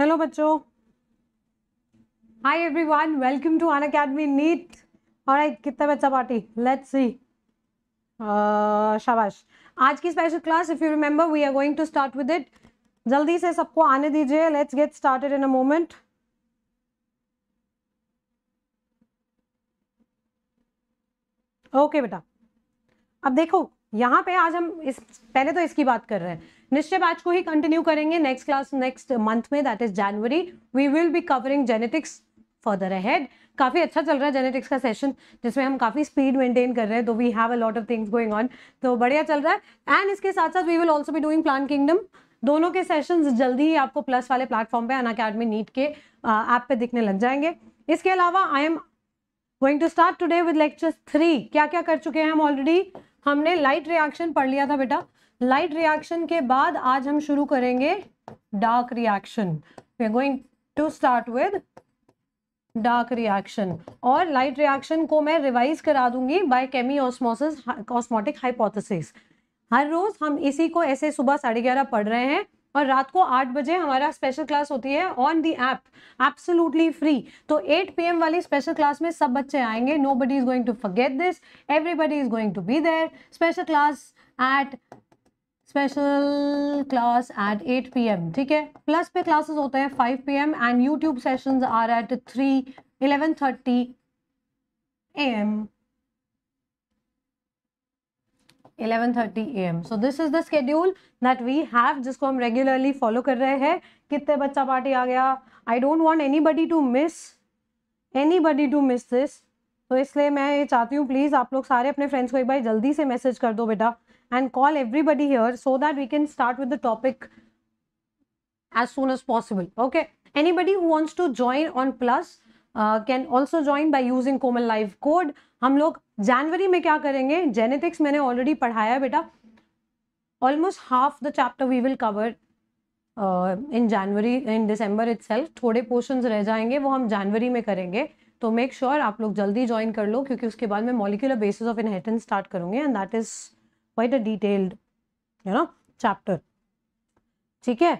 Hello बच्चों hi everyone welcome to Unacademy NEET और कितना बच्चा पार्टी लेट्स सी शाबाश आज की special class if you remember we are going to start with it जल्दी से सबको आने दीजिए let's get started in a moment okay बेटा अब देखो यहाँ पे आज हम इस पहले तो इसकी बात कर रहे हैं निश्चय आज को ही कंटिन्यू करेंगे नेक्स्ट क्लास नेक्स्ट मंथ में that is January we will be covering genetics further ahead काफ़ी अच्छा चल रहा है जेनेटिक्स का सेशन जिसमें हम काफ़ी स्पीड मेंटेन कर रहे हैं तो we have a lot of things going on तो बढ़िया चल रहा है एंड इसके साथ साथ वी विल ऑल्सो भी डूइंग प्लान किंगडम दोनों के सेशंस जल्दी ही आपको प्लस वाले प्लेटफॉर्म पे अन अकेडमी नीट के ऐप पे दिखने लग जाएंगे इसके अलावा I am going to start today with lecture three क्या क्या कर चुके हैं हम ऑलरेडी हमने लाइट रिएक्शन पढ़ लिया था बेटा लाइट रिएक्शन के बाद आज हम शुरू करेंगे dark reaction we are going to start with dark reaction और लाइट रिएक्शन को मैं रिवाइज करा दूंगी by chemiosmosis osmotic hypothesis हर रोज हम इसी को ऐसे सुबह साढ़े ग्यारह पढ़ रहे हैं और रात को आठ बजे हमारा स्पेशल क्लास होती है on the app absolutely free तो एट पीएम वाली स्पेशल क्लास में सब बच्चे आएंगे nobody is going to forget this everybody is going to be there special class at special class at 8 PM ठीक है प्लस पे क्लासेस होते हैं 5 PM and YouTube sessions are at 3 11:30 AM 11:30 AM so this is the schedule that we have जिसको हम regularly follow कर रहे हैं कितने बच्चा पार्टी आ गया I don't want anybody to miss anybody to miss this तो इसलिए मैं ये चाहती हूँ प्लीज़ आप लोग सारे अपने फ्रेंड्स को एक बार जल्दी से मैसेज कर दो बेटा and call everybody here so that we can start with the topic as soon as possible. Okay. Anybody who wants to join on Plus uh, can also join by using Komal Live code. हम लोग जनवरी में क्या करेंगे genetics मैंने already पढ़ाया बेटा almost half the chapter we will cover in January in December itself थोड़े portions रह जाएंगे वो हम जनवरी में करेंगे तो मेक श्योर sure आप लोग जल्दी ज्वाइन कर लो क्योंकि उसके बाद मैं molecular basis of inheritance start करूँगी and that is quite a detailed you know chapter ठीक है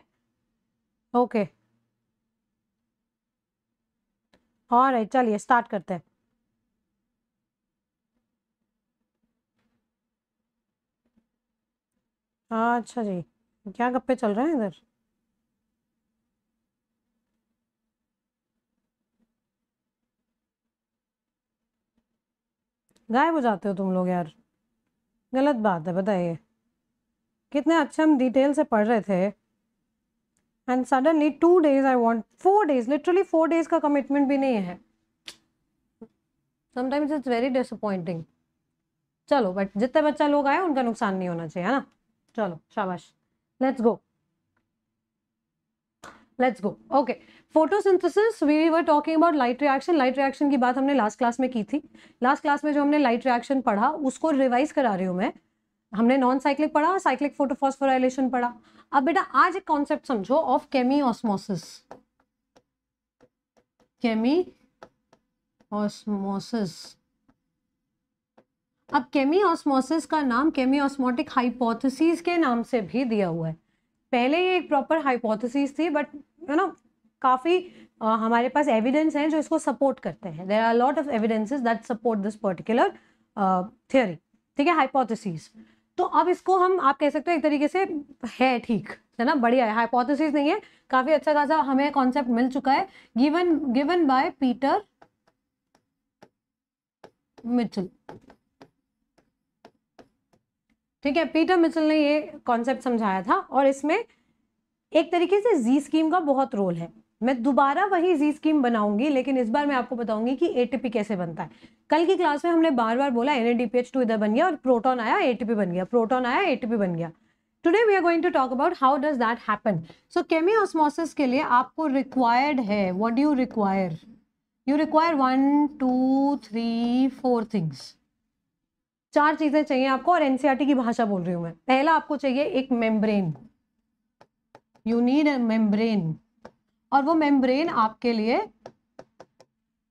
ओके और राइट चलिए स्टार्ट करते हैं अच्छा जी क्या गप्पे चल रहे हैं इधर गायब हो जाते हो तुम लोग यार गलत बात है बताइए कितने अच्छे हम डिटेल से पढ़ रहे थे and suddenly two days I want four days literally four days का कमिटमेंट भी नहीं है समटाइम्स इट्स वेरी डिसअपॉइंटिंग चलो बट जितने बच्चा लोग आए उनका नुकसान नहीं होना चाहिए है ना चलो शाबाश let's go let's go okay photosynthesis we were talking about light reaction light reaction की बात हमने लास्ट क्लास में की थी लास्ट क्लास में जो हमने लाइट रिएक्शन पढ़ा उसको रिवाइज करा रही हूँ मैं हमने नॉन साइक्लिक पढ़ा साइक्लिक फोटोफॉस्फोराइलेशन पढ़ा अब बेटा आज एक कॉन्सेप्ट समझो ऑफ केमी ऑस्मोसिस केमी ऑस्मोसिस अब केमी ऑस्मोसिस का नाम केमी ऑस्मोटिक हाइपोथेसिस के नाम से भी दिया हुआ है पहले ये एक प्रॉपर हाइपोथेसिस थी बट यू नो काफ़ी uh, हमारे पास एविडेंस हैं जो इसको सपोर्ट करते हैं there are lot of evidences that support this particular theory ठीक है हाइपोथेसिस तो अब इसको हम आप कह सकते हो एक तरीके से है ठीक है ना बढ़िया है हाइपोथेसिस नहीं है काफ़ी अच्छा खासा हमें कॉन्सेप्ट मिल चुका है given given by Peter Mitchell ठीक है पीटर मिचल ने ये कॉन्सेप्ट समझाया था और इसमें एक तरीके से जी स्कीम का बहुत रोल है मैं दोबारा वही जी स्कीम बनाऊंगी लेकिन इस बार मैं आपको बताऊंगी कि एटीपी कैसे बनता है कल की क्लास में हमने बार बार बोला एन टू इधर बन गया और प्रोटोन आया एटीपी बन गया प्रोटोन आया एटीपी बन गया today we are going to talk about how does that happen so chemiosmosis के लिए आपको रिक्वायर्ड है what do you require you require one two three four things चार चीजें चाहिए आपको और एनसीआरटी e की भाषा बोल रही हूं मैं पहला आपको चाहिए एक membrane you need a membrane और वो मेम्ब्रेन आपके लिए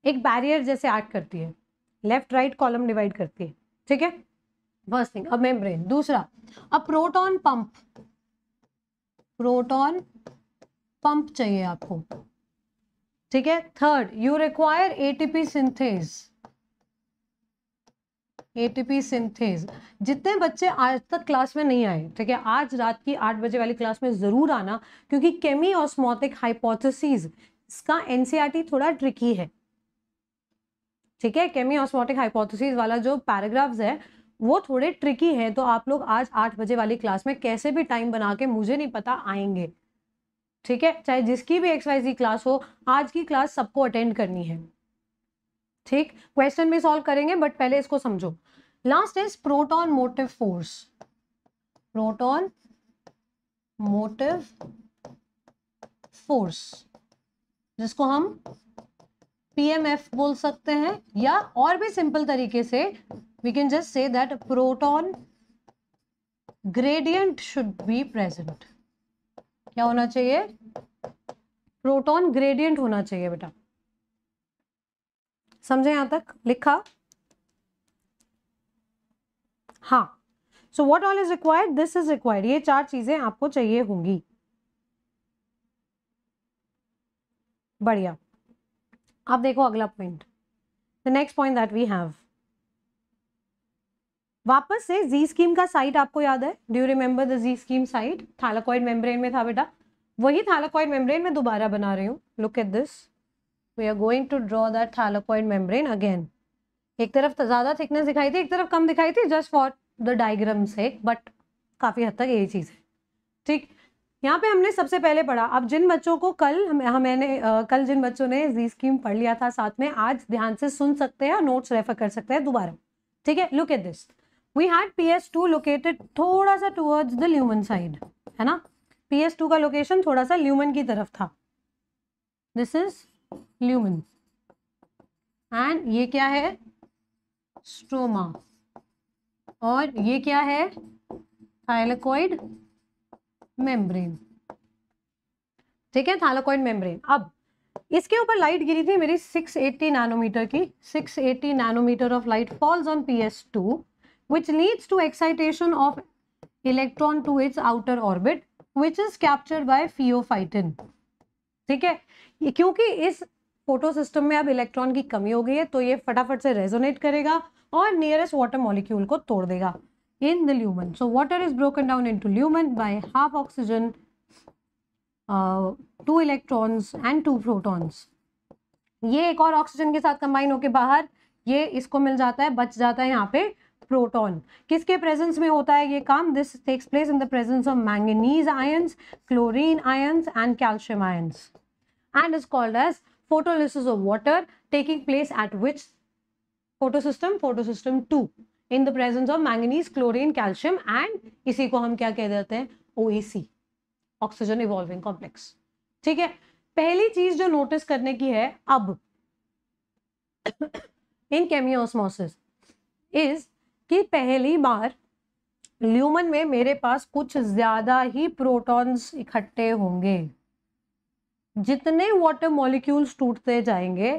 एक बैरियर जैसे एक्ट करती है लेफ्ट राइट कॉलम डिवाइड करती है ठीक है फर्स्ट थिंग अब मेम्ब्रेन दूसरा अब प्रोटॉन पंप प्रोटॉन पंप चाहिए आपको ठीक है third you require ATP synthase ATP synthase जितने बच्चे आज तक क्लास में नहीं आए ठीक है आज रात की आठ बजे वाली क्लास में ज़रूर आना क्योंकि केमी ऑस्मोटिक हाइपोथेसिस इसका एनसीईआरटी e थोड़ा ट्रिकी है ठीक है केमी ऑस्मोटिक हाइपोथेसिस वाला जो पैराग्राफ्स है वो थोड़े ट्रिकी हैं तो आप लोग आज आठ बजे वाली क्लास में कैसे भी टाइम बना के मुझे नहीं पता आएंगे ठीक है चाहे जिसकी भी एक्सवाइजी क्लास हो आज की क्लास सबको अटेंड करनी है ठीक क्वेश्चन भी सॉल्व करेंगे बट पहले इसको समझो last is proton motive force proton motive force जिसको हम पीएमएफ बोल सकते हैं या और भी सिंपल तरीके से we can just say that proton gradient should be present क्या होना चाहिए प्रोटॉन ग्रेडियंट होना चाहिए बेटा समझे यहां तक लिखा हाँ so what all is required this is required ये चार चीजें आपको चाहिए होंगी बढ़िया आप देखो अगला point the next point that we have वापस से जी स्कीम का साइट आपको याद है do remember the Z scheme site thylakoid membrane में था बेटा वही थैलाकॉइड मेम्ब्रेन में दोबारा बना रही हूँ look at this we are going to draw that thylakoid membrane again एक तरफ तो ज़्यादा थिकनेस दिखाई थी एक तरफ कम दिखाई थी जस्ट फॉर द डायग्राम से बट काफ़ी हद तक यही चीज़ है ठीक यहाँ पे हमने सबसे पहले पढ़ा अब जिन बच्चों को कल हम, हाँ, मैंने कल जिन बच्चों ने जी स्कीम पढ़ लिया था साथ में आज ध्यान से सुन सकते हैं और नोट्स रेफर कर सकते हैं दोबारा ठीक है look at this we had P S two located थोड़ा सा टूवर्ड्स द ल्यूमन साइड है ना पी एस टू का लोकेशन थोड़ा सा ल्यूमन की तरफ था दिस इज ल्यूमिन एंड ये क्या है स्ट्रोमा और ये क्या है थाइलाकोइड मेम्ब्रेन ठीक है थाइलाकोइड मेम्ब्रेन अब इसके ऊपर लाइट गिरी थी मेरी 680 नैनोमीटर की 680 nanometre of light falls on P S two which leads to excitation of electron to its outer orbit which is captured by pheophytin ठीक है ये क्योंकि इस फोटो सिस्टम में अब इलेक्ट्रॉन की कमी हो गई है तो ये फटाफट से रेजोनेट करेगा और नियरेस्ट वाटर मॉलिक्यूल को तोड़ देगा in the lumen so water is broken down into lumen by half oxygen two electrons and two protons ये एक और ऑक्सीजन के साथ कंबाइन होकर बाहर ये इसको मिल जाता है बच जाता है यहाँ पे प्रोटॉन किसके प्रेजेंस में होता है ये काम this takes place in the presence of manganese ions chlorine ions and calcium ions and is called as photolysis of water taking place at which photosystem? Photosystem 2 in the presence of manganese, chlorine, calcium and इसी को हम क्या कह देते हैं OAC, oxygen evolving complex. ठीक है पहली चीज जो नोटिस करने की है अब इन केमियोस्मोसिस इज कि पहली बार ल्यूमन में मेरे पास कुछ ज़्यादा ही प्रोटॉन्स इकट्ठे होंगे जितने वाटर मॉलिक्यूल्स टूटते जाएंगे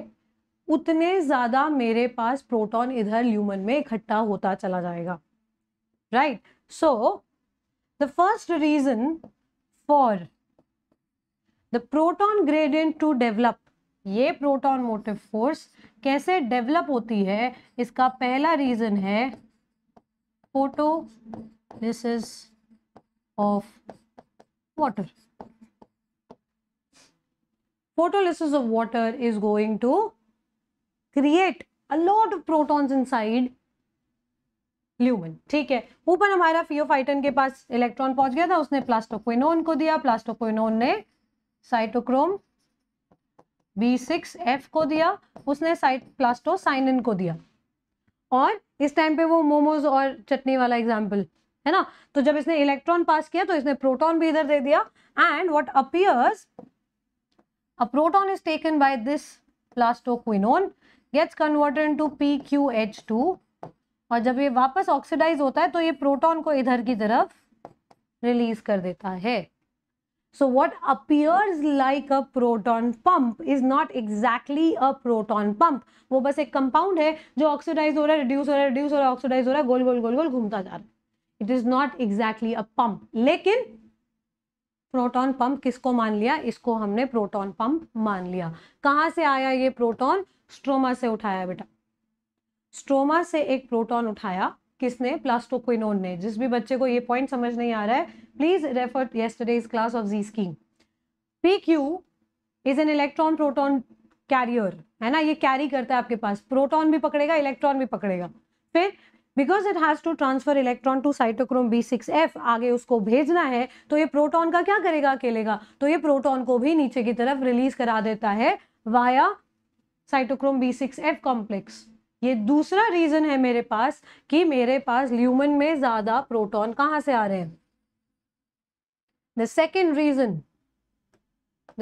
उतने ज़्यादा मेरे पास प्रोटॉन इधर ल्यूमन में इकट्ठा होता चला जाएगा right so the first reason for the proton gradient to develop ये प्रोटॉन मोटिव फोर्स कैसे डेवलप होती है इसका पहला रीज़न है photo this is of water photolysis of water is going to create a lot of protons inside lumen ठीक है ऊपर हमारा फियोफाइटन के पास इलेक्ट्रॉन पहुंच गया था उसने प्लास्टोक्विनोन को दिया प्लास्टोक्विनोन ने साइटोक्रोम B6F को दिया उसने साइट प्लास्टोसाइनिन को दिया और इस टाइम पे वो मोमोज और चटनी वाला एग्जाम्पल है ना तो जब इसने इलेक्ट्रॉन पास किया तो इसने प्रोटॉन भी इधर दे दिया and what appears A proton is taken by this plastoquinone gets converted into pqh2 और जब ये वापस ऑक्सीडाइज होता है तो ये प्रोटॉन को इधर की तरफ रिलीज कर देता है so what appears like a proton pump is not exactly a proton pump वो बस एक कंपाउंड है जो ऑक्सीडाइज हो रहा है रिड्यूस हो रहा है रिड्यूस हो रहा है ऑक्सीडाइज हो रहा है गोल गोल गोल गोल घूमता जा रहा है it is not exactly a pump लेकिन प्रोटॉन पंप किसको मान लिया इसको हमने प्रोटॉन पंप मान लिया कहाँ से आया ये प्रोटॉन स्ट्रोमा से उठाया बेटा स्ट्रोमा से एक प्रोटॉन उठाया किसने प्लास्टोक्विनोन ने जिस भी बच्चे को ये पॉइंट समझ नहीं आ रहा है please refer yesterday's class of Z scheme P Q is an electron proton carrier है ना ये कैरी करता है आपके पास प्रोटॉन भी पकड़ेगा इलेक्ट्रॉन भी पकड़ेगा फिर because it has to transfer electron to cytochrome b six f आगे उसको भेजना है तो ये प्रोटॉन का क्या करेगा अकेलेगा तो ये प्रोटॉन को भी नीचे की तरफ रिलीज करा देता है via cytochrome b six f complex ये दूसरा रीज़न है मेरे पास कि मेरे पास ल्यूमन में ज़्यादा प्रोटॉन कहाँ से आ रहे हैं the second reason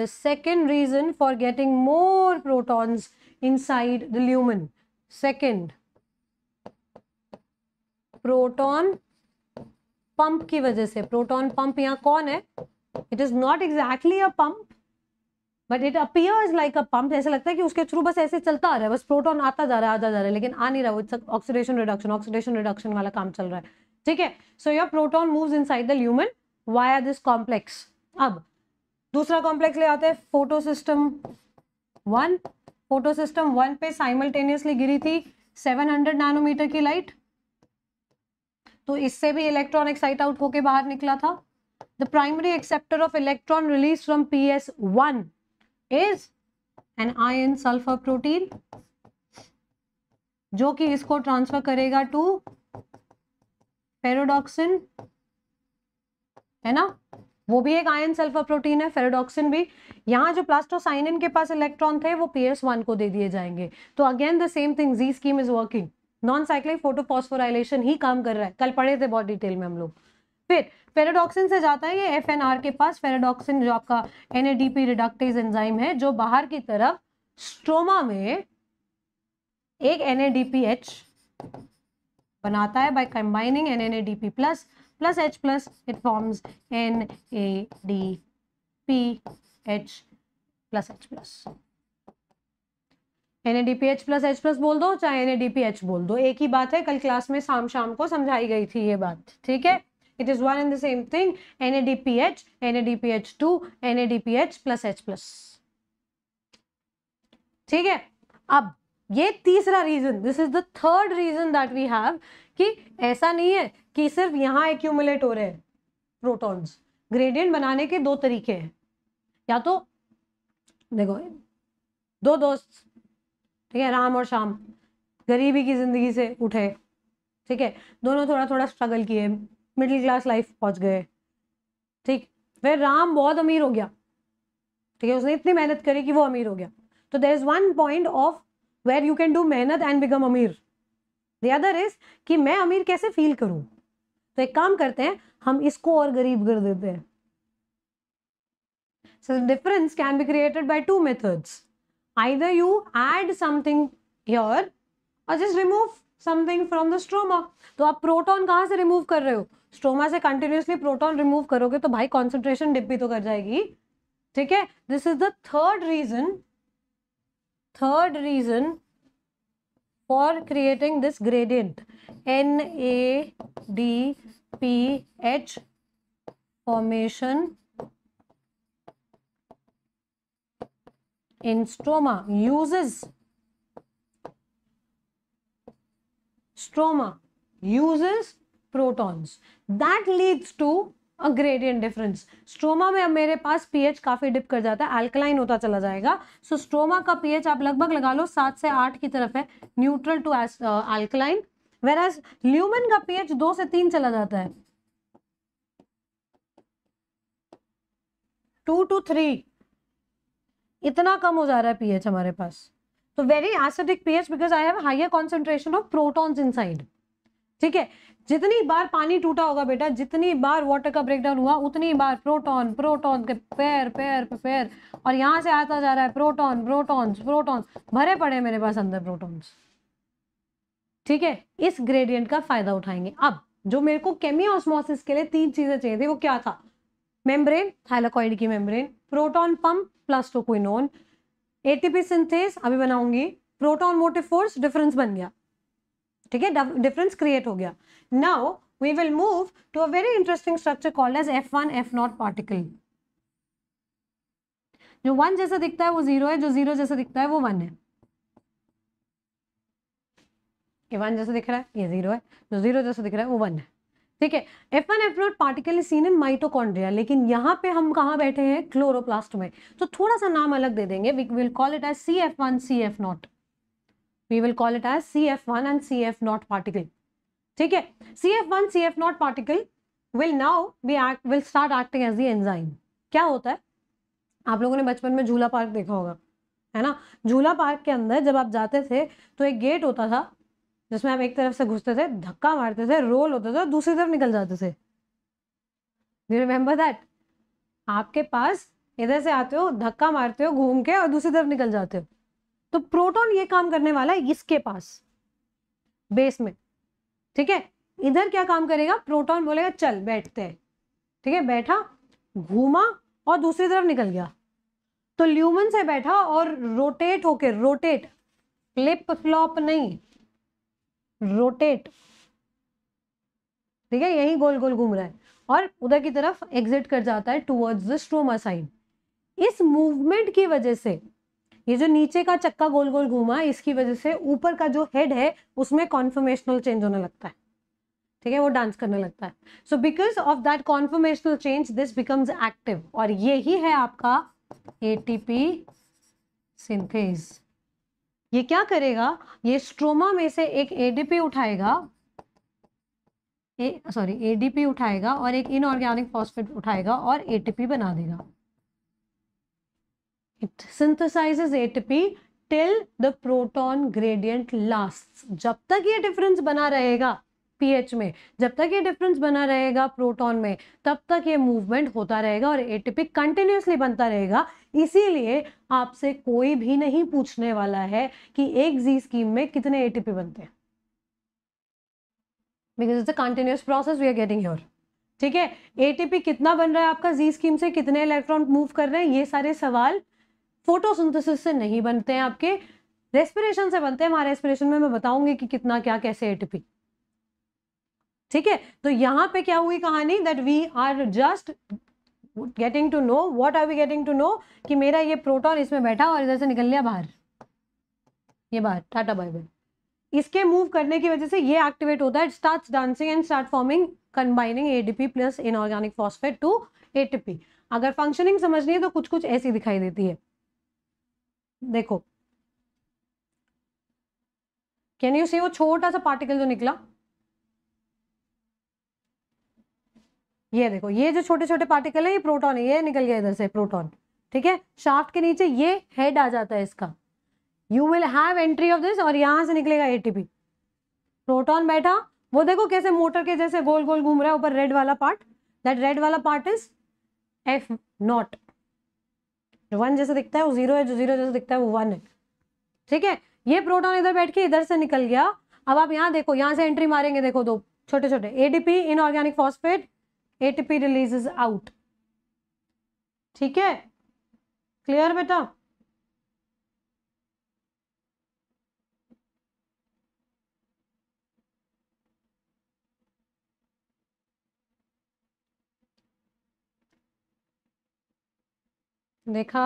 second reason for getting more protons inside the lumen second proton pump की वजह से प्रोटोन पंप यहाँ कौन है it is not exactly a pump but it appears like a pump ऐसा लगता है कि उसके थ्रू बस ऐसे चलता आ रहा है बस प्रोटोन आता जा रहा है आता जा रहा है लेकिन आ नहीं रहा वो it's oxidation reduction oxidation reduction वाला काम चल रहा है ठीक है so your move inside the lumen via this complex अब दूसरा कॉम्प्लेक्स ले आते हैं photo system one photo system one पे साइमल्टेनियसली गिरी थी सेवन हंड्रेड नैनोमीटर की लाइट तो इससे भी इलेक्ट्रॉन एक्साइट आउट होके बाहर निकला था the primary acceptor of electron release from P S one is an iron sulphur protein जो कि इसको ट्रांसफर करेगा टू फेरोडॉक्सिन है ना वो भी एक आयन सल्फर प्रोटीन है फेरोडॉक्सिन भी यहां जो प्लास्टोसाइनिन के पास इलेक्ट्रॉन थे वो पी एस वन को दे दिए जाएंगे तो again the same thing Z scheme is working non cyclic photophosphorylation ही काम कर रहा है कल पढ़े थे बहुत डिटेल में हम लोग फिर फेराडॉक्सिन से जाता है ये एफ के पास फेराडॉक्सिन जो आपका एन रिडक्टेज एंजाइम है जो बाहर की तरफ स्ट्रोमा में एक एन बनाता है by combining N N plus plus H plus it forms N A D P H plus H plus N P H plus H plus बोल दो चाहे N A D P H बोल दो एक ही बात है कल क्लास में शाम शाम को समझाई गई थी ये बात ठीक है it is one and the same thing N A D P H N A D P H two N A D P H plus H plus ठीक है अब ये तीसरा reason this is the third reason that we have कि ऐसा नहीं है कि सिर्फ यहाँ एक्यूमुलेट हो रहे हैं प्रोटॉन्स ग्रेडियंट बनाने के दो तरीके हैं या तो देखो दो दोस्त ठीक है राम और शाम गरीबी की ज़िंदगी से उठे ठीक है दोनों थोड़ा थोड़ा स्ट्रगल किए मिडिल क्लास लाइफ पहुंच गए ठीक फिर राम बहुत अमीर हो गया ठीक है उसने इतनी मेहनत करी कि वो अमीर हो गया तो there is one point of where you can do मेहनत एंड बिकम अमीर द अदर इज़ कि मैं अमीर कैसे फील करूं तो एक काम करते हैं हम इसको और गरीब कर देते हैं difference can be created by two by either you add something here or just remove something from the stroma तो आप प्रोटॉन कहाँ से रिमूव कर रहे हो स्ट्रोमा से कंटिन्यूसली प्रोटॉन रिमूव करोगे तो भाई कॉन्सेंट्रेशन डिप भी तो कर जाएगी ठीक है this is the third reason third reason for creating this gradient N A D P H formation in stroma uses stroma uses protons that leads to a gradient difference stroma में अब मेरे पास pH काफी dip कर जाता है alkaline होता चला जाएगा सो so, स्ट्रोमा का पीएच आप लगभग लगा लो सात से आठ की तरफ है neutral to alkaline whereas lumen का पीएच दो से तीन चला जाता है टू टू थ्री इतना कम हो जा रहा है पीएच हमारे पास तो very acidic pH because I have higher concentration of protons inside ठीक है जितनी बार पानी टूटा होगा बेटा जितनी बार वाटर का ब्रेकडाउन हुआ उतनी बार प्रोटॉन प्रोटॉन के पैर पैर पैर और यहां से आता जा रहा है प्रोटॉन प्रोटॉन्स प्रोटॉन्स भरे पड़े मेरे पास अंदर प्रोटॉन्स ठीक है इस ग्रेडियंट का फायदा उठाएंगे अब जो मेरे को केमियोस्मोसिस के लिए तीन चीजें चाहिए थी वो क्या था मेम्ब्रेन थाइलाकॉइड की membrane proton pump plastoquinone ATP synthase अभी बनाऊंगी प्रोटॉन मोटिव फोर्स डिफरेंस बन गया ठीक है डिफरेंस क्रिएट हो गया now we will move to a very interesting structure called as F one F not particle जो वन जैसा दिखता है वो जीरो है जो जीरो जैसा दिखता है वो वन है ये वन जैसा दिख रहा है ये जीरो है जो जीरो जैसा दिख रहा है वो वन है ठीक है F one F not particle is seen in mitochondria लेकिन यहाँ पे हम कहाँ बैठे हैं क्लोरोप्लास्ट में तो थोड़ा सा नाम अलग दे देंगे we will call it as C F one C F not we will call it as C F one and C F not particle ठीक है C F one C F not particle will now be act will start acting as the enzyme क्या होता है आप लोगों ने बचपन में झूला पार्क देखा होगा है ना झूला पार्क के अंदर जब आप जाते थे तो एक गेट होता था जिसमें हम एक तरफ से घुसते थे धक्का मारते थे रोल होते थे दूसरी तरफ निकल जाते थे यू रिमेंबर दैट आपके पास इधर से आते हो धक्का मारते हो घूम के और दूसरी तरफ निकल जाते हो तो प्रोटोन ये काम करने वाला है इसके पास बेस में ठीक है इधर क्या काम करेगा प्रोटोन बोलेगा चल बैठते हैं ठीक है बैठा घूमा और दूसरी तरफ निकल गया तो ल्यूमन से बैठा और रोटेट होके रोटेट फ्लिप फ्लॉप नहीं रोटेट ठीक है यही गोल गोल घूम रहा है और उधर की तरफ एग्जिट कर जाता है टूवर्ड्स द स्ट्रोमा साइड इस मूवमेंट की वजह से ये जो नीचे का चक्का गोल गोल घूमा इसकी वजह से ऊपर का जो हेड है उसमें कॉन्फर्मेशनल चेंज होने लगता है ठीक है वो डांस करने लगता है so because of that conformational change this becomes active और यही है आपका एटीपी सिंथेज़ ये क्या करेगा ये स्ट्रोमा में से एक एडीपी उठाएगा सॉरी एडीपी उठाएगा और एक इनऑर्गेनिक फॉस्फेट उठाएगा और एटीपी बना देगा it synthesises ATP till the proton gradient last जब तक ये डिफरेंस बना रहेगा पीएच में जब तक ये डिफरेंस बना रहेगा प्रोटॉन में तब तक ये मूवमेंट होता रहेगा और एटिपिक कंटिन्यूसली बनता रहेगा इसीलिए आपसे कोई भी नहीं पूछने वाला है कि एक जी स्कीम में कितने एटीपी बनते हैं because it's a continuous process we are getting your ठीक है एटीपी कितना बन रहा है आपका जी स्कीम से कितने इलेक्ट्रॉन मूव कर रहे हैं ये सारे सवाल फोटोसिंथेसिस से नहीं बनते हैं आपके रेस्पिरेशन से बनते हैं हमारे रेस्पिरेशन में मैं बताऊंगी कि कितना क्या कैसे एटीपी ठीक है तो यहाँ पे क्या हुई कहानी that we are just getting to know what are we getting to know कि मेरा ये प्रोटोन इसमें बैठा और इधर से निकल लिया बाहर ये बाहर टाटा बाय बाय इसके मूव करने की वजह से ये एक्टिवेट होता है it start dancing and start forming combining ADP plus inorganic phosphate to ATP अगर फंक्शनिंग समझनी है तो कुछ कुछ ऐसी दिखाई देती है देखो कैन यू सी वो छोटा सा पार्टिकल जो निकला ये देखो ये जो छोटे छोटे पार्टिकल है ये प्रोटॉन है ये निकल गया इधर से प्रोटॉन ठीक है शाफ्ट के नीचे ये हेड आ जाता है इसका you will have entry of this और यहां से निकलेगा एटीपी प्रोटॉन बैठा वो देखो कैसे मोटर के जैसे गोल गोल घूम रहा है ऊपर रेड वाला पार्ट दैट रेड वाला part is F not one जैसे दिखता है वो जीरो है जो जीरो जैसे दिखता है वो वन है ठीक है ये प्रोटॉन इधर बैठ के इधर से निकल गया अब आप यहाँ देखो यहाँ से एंट्री मारेंगे देखो दो छोटे छोटे ADP inorganic phosphate ATP releases out ठीक है क्लियर बेटा देखा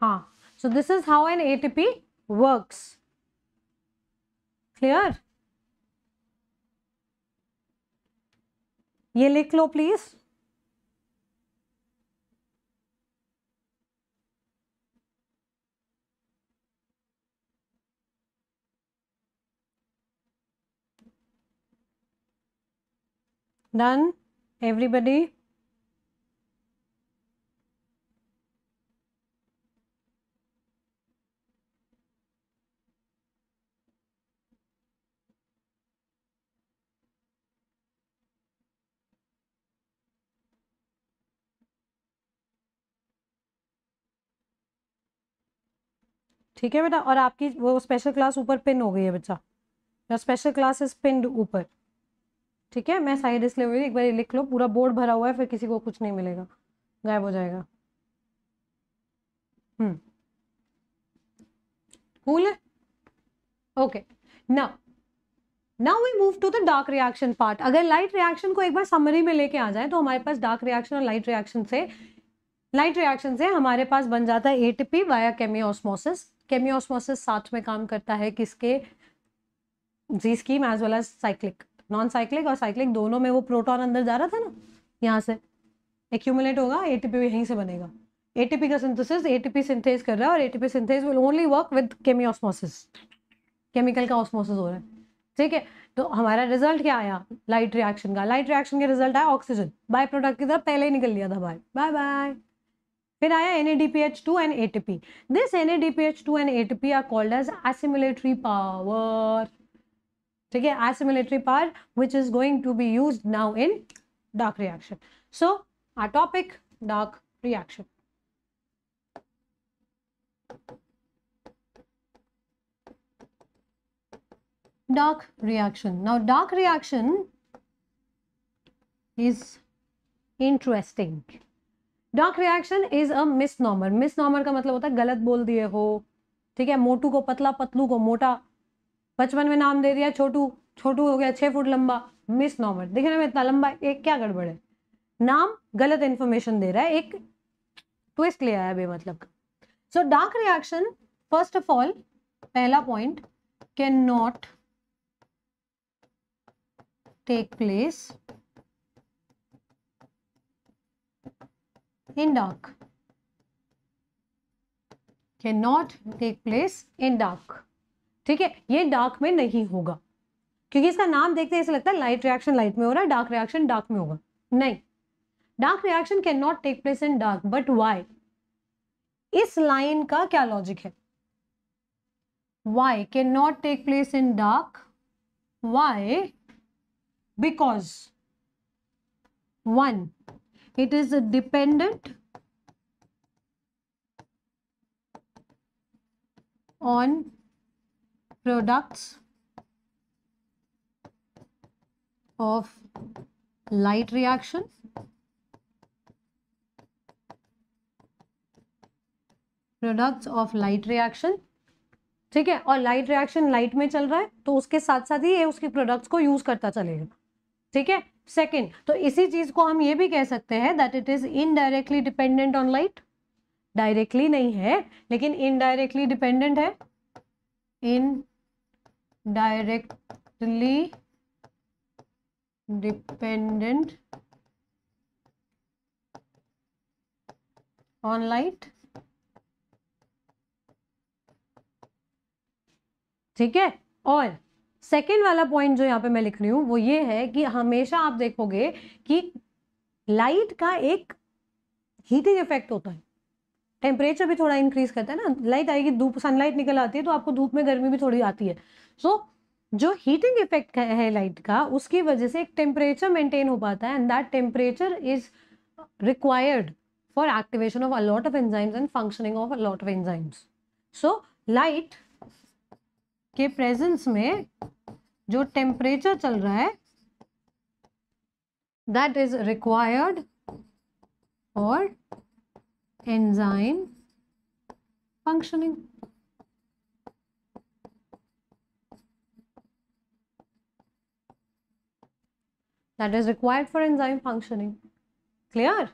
हाँ so this is how an ATP works clear ये लिख लो प्लीज डन एवरीबडी ठीक है बेटा और आपकी वो स्पेशल क्लास ऊपर पिन हो गई है बच्चा स्पेशल क्लास इज पिन ऊपर ठीक है मैं साइड इसलिए हुई एक बार लिख लो पूरा बोर्ड भरा हुआ है फिर किसी को कुछ नहीं मिलेगा गायब हो जाएगा हम्म ओके ना now we move to the dark reaction part अगर लाइट रिएक्शन को एक बार समरी में लेके आ जाए तो हमारे पास डार्क रिएक्शन और लाइट रिएक्शन से लाइट रिएक्शन से हमारे पास बन जाता है एटीपी वाया केमियोस्मोसिस केमियोसमोसिस साथ में काम करता है किसके Z scheme as well as cyclic non cyclic और साइक्लिक दोनों में वो प्रोटॉन अंदर जा रहा था ना यहाँ से एक्यूमुलेट होगा एटीपी यहीं से बनेगा एटीपी का सिंथेसिस एटीपी सिंथेस कर रहा है और ATP synthase will only work with chemiosmosis chemical का ऑस्मोसिस हो रहा है ठीक है तो हमारा रिजल्ट क्या आया लाइट रिएक्शन का लाइट रिएक्शन के रिजल्ट आया ऑक्सीजन बाय प्रोडक्ट की तरफ पहले ही निकल लिया था बाय बाय बाय फिर आया NADPH2 and ATP. This NADPH2 and ATP are called as assimilatory power. ठीक है assimilatory power which is going to be used now in dark reaction. So our topic dark reaction. Dark reaction. Now dark reaction is interesting. Dark reaction is a misnomer का मतलब होता है गलत बोल दिए हो ठीक है मोटू को पतला पतलू को मोटा बचपन में नाम दे दिया छोटू छोटू हो गया छः फुट लंबा देखे ना मैं इतना लंबा एक क्या गड़बड़ है नाम गलत इन्फॉर्मेशन दे रहा है एक ट्विस्ट ले आया बे मतलब so dark reaction first of all पहला point cannot take place in dark cannot take place in dark ठीक है ये डार्क में नहीं होगा क्योंकि इसका नाम देखते ऐसे लगता है लाइट रिएक्शन लाइट में हो रहा है डार्क रिएक्शन डार्क में होगा नहीं dark reaction cannot take place in dark but why इस लाइन का क्या लॉजिक है why cannot take place in dark why because one it is a dependent on products of light reaction products of light reaction ठीक है और light reaction light में चल रहा है तो उसके साथ साथ ही ये उसके प्रोडक्ट्स को यूज करता चलेगा ठीक है सेकेंड तो इसी चीज को हम ये भी कह सकते हैं that it is indirectly dependent on light directly नहीं है लेकिन इनडायरेक्टली डिपेंडेंट है indirectly dependent on light ठीक है और सेकेंड वाला पॉइंट जो यहाँ पे मैं लिख रही हूँ वो ये है कि हमेशा आप देखोगे कि लाइट का एक हीटिंग इफेक्ट होता है टेम्परेचर भी थोड़ा इंक्रीज करता है ना लाइट आएगी धूप सनलाइट निकल आती है तो आपको धूप में गर्मी भी थोड़ी आती है सो so, जो हीटिंग इफेक्ट है लाइट का उसकी वजह से एक टेम्परेचर मेंटेन हो पाता है and that temperature is required for activation of a lot of enzymes and functioning of a lot of enzymes so light के प्रेजेंस में जो टेम्परेचर चल रहा है दैट इज रिक्वायर्ड और enzyme functioning that is required for enzyme functioning clear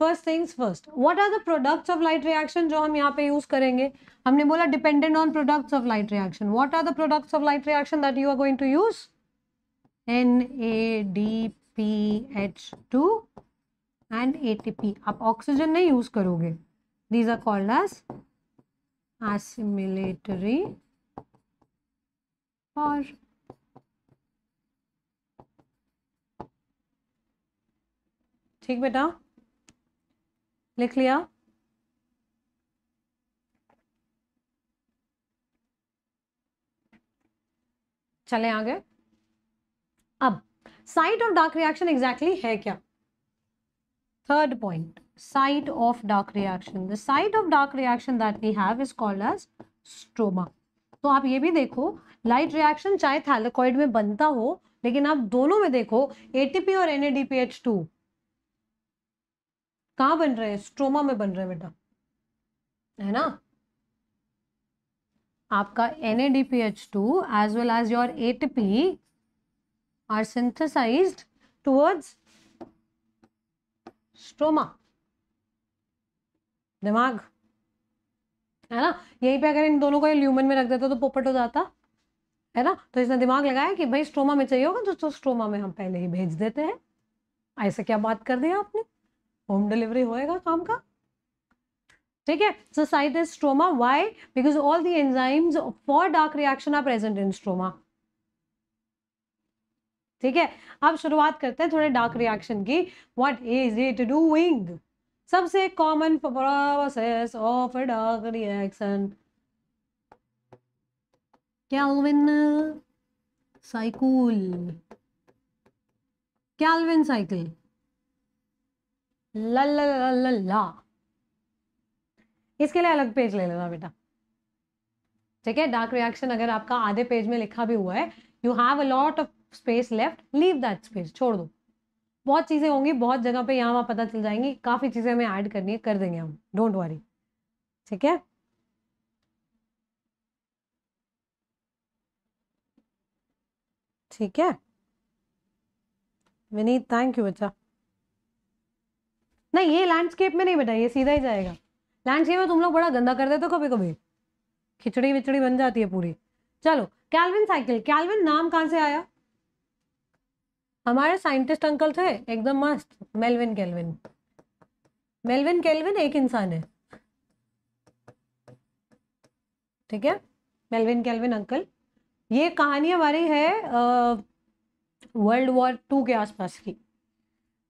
first things first what are the products of light reaction जो हम यहाँ पे यूज करेंगे हमने बोला dependent on products of light reaction what are the products of light reaction that you are going to use N A D P H two and A T P आप oxygen नहीं use करोगे these are called as assimilatory और ठीक बेटा लिख लिया चले आगे अब site of dark reaction exactly है क्या third point site of dark reaction the site of dark reaction that we have is called as stroma तो आप ये भी देखो लाइट रिएक्शन चाहे थैलेकॉइड में बनता हो लेकिन आप दोनों में देखो एटीपी और एन टू कहाँ बन रहे हैं स्ट्रोमा में बन रहे हैं बेटा है ना आपका N A D P H two as well as your A TP are synthesise towards stroma दिमाग है ना यहीं पे अगर इन दोनों को ल्यूमन में रख देता तो पोपट हो जाता है ना तो इसने दिमाग लगाया कि भाई स्ट्रोमा में चाहिए होगा तो, तो स्ट्रोमा में हम पहले ही भेज देते हैं ऐसे क्या बात कर दिया आपने होम डिलीवरी होएगा काम का ठीक है so side is stroma why because all the enzymes for dark reaction are present in stroma ठीक है अब शुरुआत करते हैं थोड़े डार्क रिएक्शन की व्हाट इज इट डूइंग सबसे common process of a dark reaction Calvin cycle Calvin cycle ला ला ला ला इसके लिए अलग पेज ले लेना बेटा ठीक है डार्क रिएक्शन अगर आपका आधे पेज में लिखा भी हुआ है you have a lot of space left leave that space छोड़ दो बहुत चीज़ें होंगी बहुत जगह पे यहाँ वहां पता चल जाएंगी काफ़ी चीज़ें हमें ऐड करनी है कर देंगे हम डोंट वरी ठीक है ठीक है विनीत थैंक यू बच्चा नहीं ये लैंडस्केप में नहीं बेटा ये सीधा ही जाएगा लैंडस्केप में तुम लोग बड़ा गंदा कर देते हो तो कभी कभी खिचड़ी विचड़ी बन जाती है पूरी चलो कैलविन साइकिल कैलविन नाम कहाँ से आया हमारे साइंटिस्ट अंकल थे एकदम मस्त मेलविन कैलविन मेलविन कैलविन एक इंसान है ठीक है मेलविन कैलविन अंकल ये कहानी हमारी है वर्ल्ड वॉर टू के आसपास की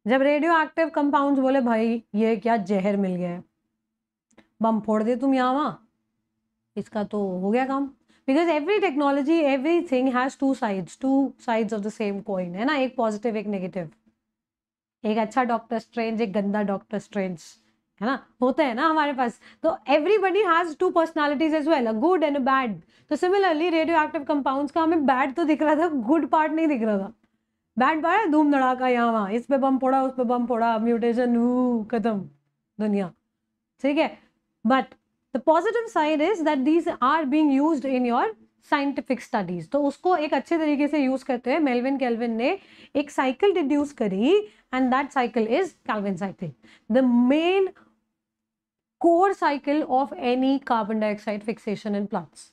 जब रेडियो एक्टिव कंपाउंड बोले भाई ये क्या जहर मिल गया है बम फोड़ दे तुम यहाँ वहाँ इसका तो हो गया काम because every technology every thing has two sides two sides of the same coin है ना एक पॉजिटिव एक नेगेटिव एक अच्छा डॉक्टर स्ट्रेंज एक गंदा डॉक्टर स्ट्रेंज है ना होता है ना हमारे पास तो everybody has two personalities as well a good and a bad तो सिमिलरली रेडियो एक्टिव कंपाउंड का हमें बैड तो दिख रहा था गुड पार्ट नहीं दिख रहा था बैंड पाया धूम धड़ाका यहाँ वहाँ इस पे बम फोड़ा उस पे बम फोड़ा म्यूटेशन वो खत्म दुनिया ठीक है but the positive side is that these are being use in your scientific studies तो उसको एक अच्छे तरीके से यूज करते हुए मेलविन कैलविन ने एक साइकिल डिड्यूस करी and that cycle is Calvin cycle the main core cycle of any carbon dioxide fixation in plants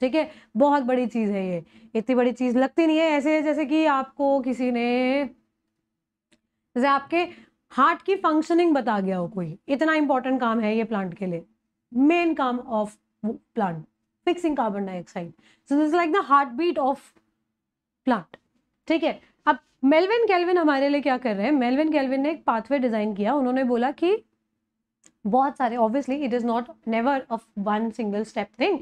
ठीक है बहुत बड़ी चीज़ है ये इतनी बड़ी चीज़ लगती नहीं है ऐसे जैसे कि आपको किसी ने जैसे आपके हार्ट की फंक्शनिंग बता गया हो कोई इतना इंपॉर्टेंट काम है ये प्लांट के लिए मेन काम of plant fixing carbon dioxide so this like the heartbeat of plant ठीक है अब मेलविन कैलविन हमारे लिए क्या कर रहे हैं मेलविन कैलविन ने एक पाथवे डिजाइन किया उन्होंने बोला कि बहुत सारे obviously it is not never a one single step thing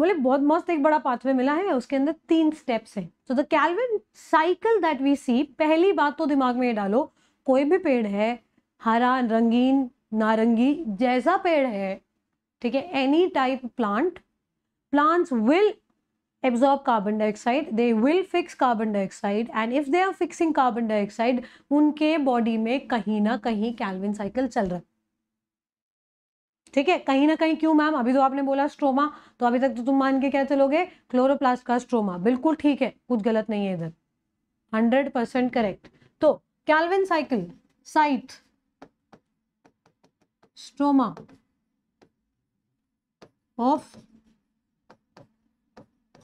बोले बहुत मस्त एक बड़ा पाथवे मिला है उसके अंदर तीन स्टेप्स हैं so the Calvin cycle that we see पहली बात तो दिमाग में ये डालो कोई भी पेड़ है हरा रंगीन नारंगी जैसा पेड़ है ठीक है any type plant plants will absorb carbon dioxide they will fix carbon dioxide and if they are fixing carbon dioxide उनके बॉडी में कहीं ना कहीं कैल्विन साइकिल चल रहा है ठीक है कहीं ना कहीं क्यों मैम अभी तो आपने बोला स्ट्रोमा तो अभी तक तो तुम मान के क्या चलोगे क्लोरोप्लास्ट का स्ट्रोमा बिल्कुल ठीक है कुछ गलत नहीं है इधर हंड्रेड परसेंट करेक्ट तो Calvin cycle site stroma of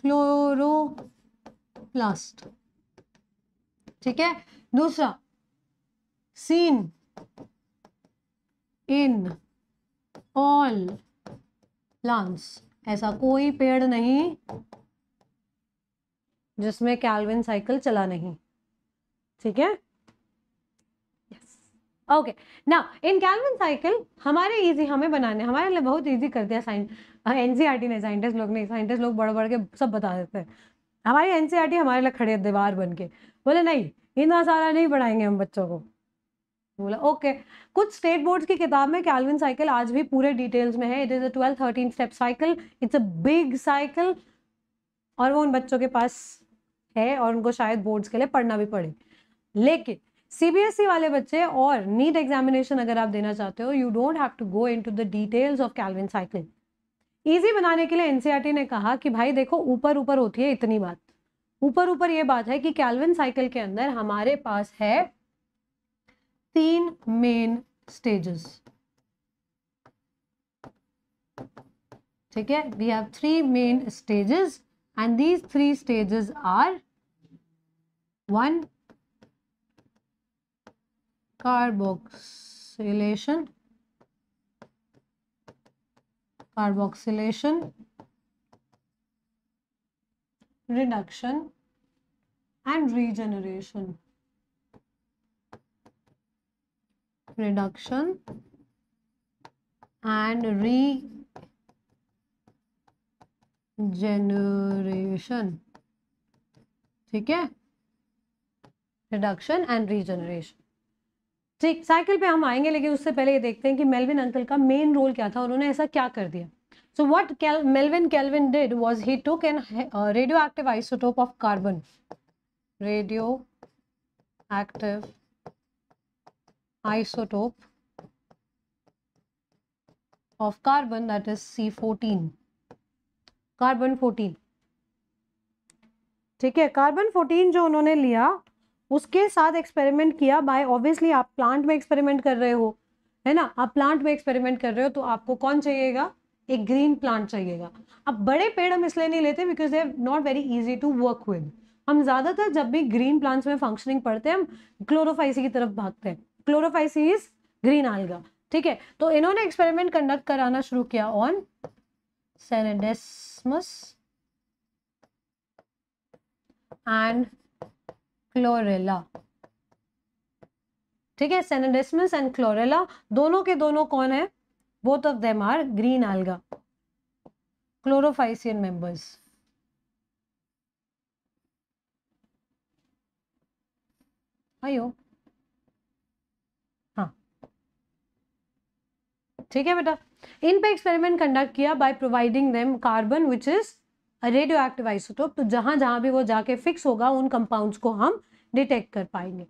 chloroplast ठीक है दूसरा सीन इन ऑल प्लांट्स ऐसा कोई पेड़ नहीं जिसमें कैलविन साइकिल चला नहीं ठीक है ओके ना इन कैलविन साइकिल हमारे इजी हमें बनाने हमारे लिए बहुत इजी कर दिया साइन एनसीईआरटी e ने साइंटिस्ट लोग ने साइंटिस्ट लोग बढ़ बढ़ के सब बता देते हैं हमारी एनसीईआरटी e हमारे लिए खड़े दीवार बन के बोले नहीं इतना सारा नहीं पढ़ाएंगे हम बच्चों को बोला ओके कुछ स्टेट बोर्ड्स की किताब में कैलविन साइकिल आज भी पूरे डिटेल्स में है it is a twelve thirteen step cycle it's a big cycle और वो उन बच्चों के पास है और उनको शायद बोर्ड्स के लिए पढ़ना भी पड़े लेकिन सीबीएसई e वाले बच्चे और नीट एग्जामिनेशन अगर आप देना चाहते हो you don't have to go in the details of Calvin cycle easy बनाने के लिए एनसीईआरटी e ने कहा कि भाई देखो ऊपर ऊपर होती है इतनी बात ऊपर ऊपर ये बात है कि कैलविन साइकिल के अंदर हमारे पास है तीन मेन स्टेजेस ठीक है we have three main and these three stages are one carboxylation carboxylation reduction and regeneration reduction and re ठीक है रिडक्शन एंड रीजनरेशन ठीक साइकिल पे हम आएंगे लेकिन उससे पहले ये देखते हैं कि मेलविन अंकल का मेन रोल क्या था उन्होंने ऐसा क्या कर दिया so what Melvin Calvin did was he to can radioactive isotope of carbon radioactive isotope of carbon that is C14 carbon 14 ठीक है कार्बन 14 जो उन्होंने लिया उसके साथ एक्सपेरिमेंट किया बाय ऑब्वियसली आप प्लांट में एक्सपेरिमेंट कर रहे हो है ना आप प्लांट में एक्सपेरिमेंट कर रहे हो तो आपको कौन चाहिएगा एक ग्रीन प्लांट चाहिएगा अब बड़े पेड़ हम इसलिए नहीं लेते because they not very easy to work with हम ज़्यादातर जब भी ग्रीन प्लांट्स में फंक्शनिंग पढ़ते हैं हम क्लोरोफाइसी की तरफ भागते हैं क्लोरोफाइसिस ग्रीन आलगा ठीक है तो इन्होंने एक्सपेरिमेंट कंडक्ट कराना शुरू किया ऑन सेनेडेसमस एंड क्लोरेला ठीक है सेनेडेसमस एंड क्लोरेला दोनों के दोनों कौन है both of them are green algae chlorophycean members आयो ठीक है बेटा इन पे एक्सपेरिमेंट कंडक्ट किया by providing them carbon which is radioactive isotope तो जहां जहां भी वो जाके फिक्स होगा उन कंपाउंड्स को हम डिटेक्ट कर पाएंगे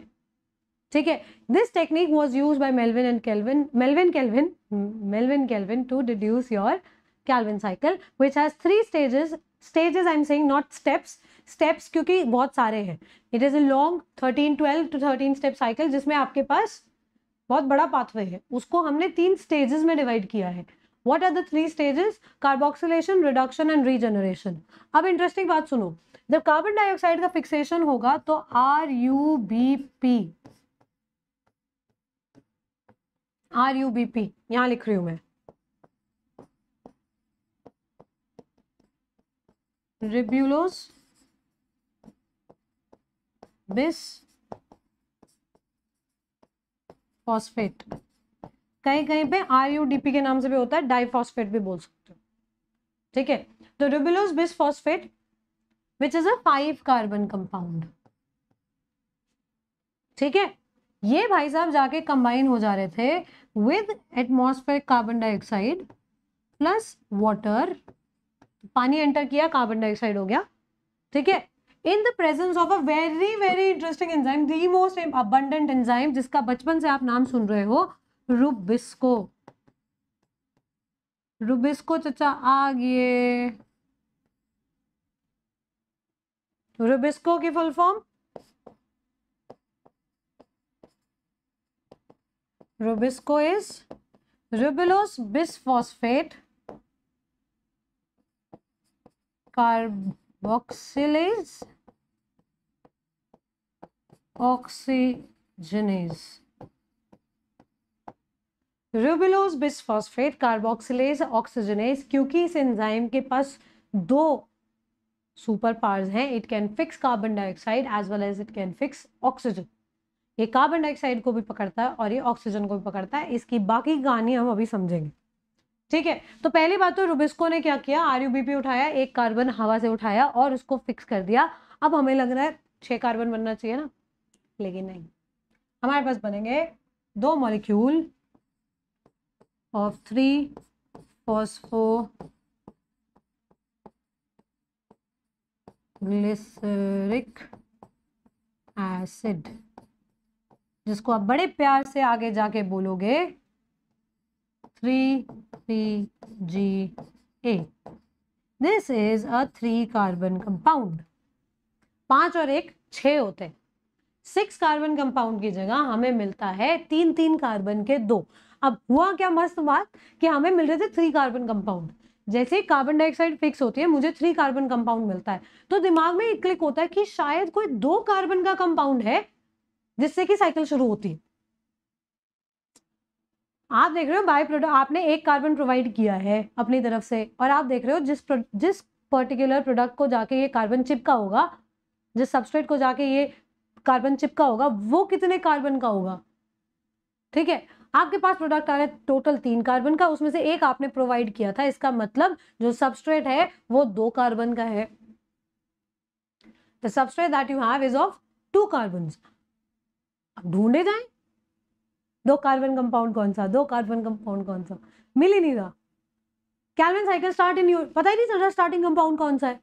ठीक है this technique was use by Melvin and Calvin Melvin Calvin Melvin Calvin to deduce your Calvin cycle which has three stages stages I am saying not steps steps क्योंकि बहुत सारे हैं it is a long thirteen twelve to thirteen step cycle जिसमें आपके पास बहुत बड़ा pathway है उसको हमने तीन स्टेजेस में डिवाइड किया है what are the three stages carboxylation reduction and regeneration अब इंटरेस्टिंग बात सुनो जब कार्बन डाइऑक्साइड का फिक्सेशन होगा तो R U B P R U B P यहां लिख रही हूं मैं रिब्यूलोस बिस फॉस्फेट कहीं कहीं पे आर यू डी पी के नाम से भी होता है डाइफॉस्फेट भी बोल सकते हो ठीक है तो ribulose bisphosphate which is a five carbon compound ठीक है ये भाई साहब जाके कंबाइन हो जा रहे थे with atmospheric carbon dioxide plus water पानी एंटर किया कार्बन डाइऑक्साइड हो गया ठीक है in the presence of a very very interesting enzyme the most abundant enzyme जिसका बचपन से आप नाम सुन रहे हो रूबिस्को रूबिस्को चचा गए रुबिस्को की full form rubisco is ribulose bisphosphate carboxylase oxygenase ribulose bisphosphate carboxylase oxygenase क्योंकि इस एंजाइम के पास दो सुपर पार्स हैं it can fix carbon dioxide as well as it can fix oxygen ये कार्बन डाइऑक्साइड को भी पकड़ता है और ये ऑक्सीजन को भी पकड़ता है इसकी बाकी कहानी हम अभी समझेंगे ठीक है तो पहली बात तो रुबिस्को ने क्या किया आर उठाया एक कार्बन हवा से उठाया और उसको फिक्स कर दिया अब हमें लग रहा है छः कार्बन बनना चाहिए ना लेकिन नहीं हमारे पास बनेंगे दो molecule of three phosphoglyceric acid जिसको आप बड़े प्यार से आगे जाके बोलोगे three P G A this is a three carbon compound पांच और एक छ होते हैं सिक्स कार्बन कंपाउंड की जगह हमें मिलता है तीन तीन कार्बन के दो अब हुआ क्या मस्त बात कि हमें मिल रहे थे थ्री कार्बन कंपाउंड जैसे कार्बन डाइऑक्साइड फिक्स होती है मुझे थ्री कार्बन कंपाउंड मिलता है तो दिमाग में एक क्लिक होता है कि शायद कोई दो कार्बन का कंपाउंड है जिससे कि साइकिल शुरू होती है आप देख रहे हो बाय प्रोडक्ट आपने एक कार्बन प्रोवाइड किया है अपनी तरफ से और आप देख रहे हो जिस जिस पर्टिकुलर प्रोडक्ट को जाके ये कार्बन चिपका होगा जिस सबस्ट्रेट को जाके ये कार्बन चिप का होगा वो कितने कार्बन का होगा ठीक है आपके पास प्रोडक्ट आ रहा है टोटल तीन कार्बन का उसमें से एक आपने प्रोवाइड किया था इसका मतलब जो सबस्ट्रेट है वो दो कार्बन का है substrate that you have is of two carbon अब ढूंढे जाए दो कार्बन कंपाउंड कौन सा दो कार्बन कंपाउंड कौन सा मिल ही नहीं रहा कैलविन साइकिल स्टार्ट इन यू पता ही नहीं चल रहा स्टार्टिंग कंपाउंड कौन सा है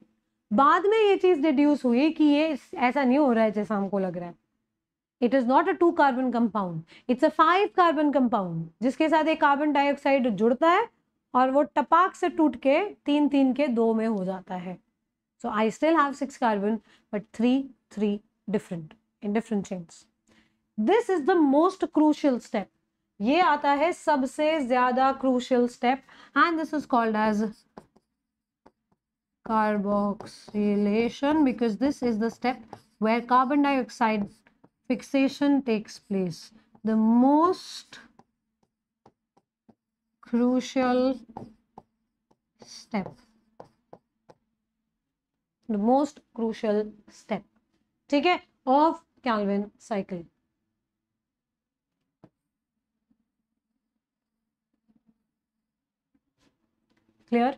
बाद में ये चीज़ डिड्यूस हुई कि ये ऐसा नहीं हो रहा है जैसा हमको लग रहा है it is not a two carbon compound it's a five carbon compound जिसके साथ एक कार्बन डाइऑक्साइड जुड़ता है और वो टपाक से टूट के तीन तीन के दो में हो जाता है so I still have six carbon but three three different in different chains this is the most crucial step ये आता है सबसे ज्यादा crucial step and this is called as carboxylation because this is the step where carbon dioxide fixation takes place. The most crucial step. The most crucial step. Okay, of Calvin cycle. Clear?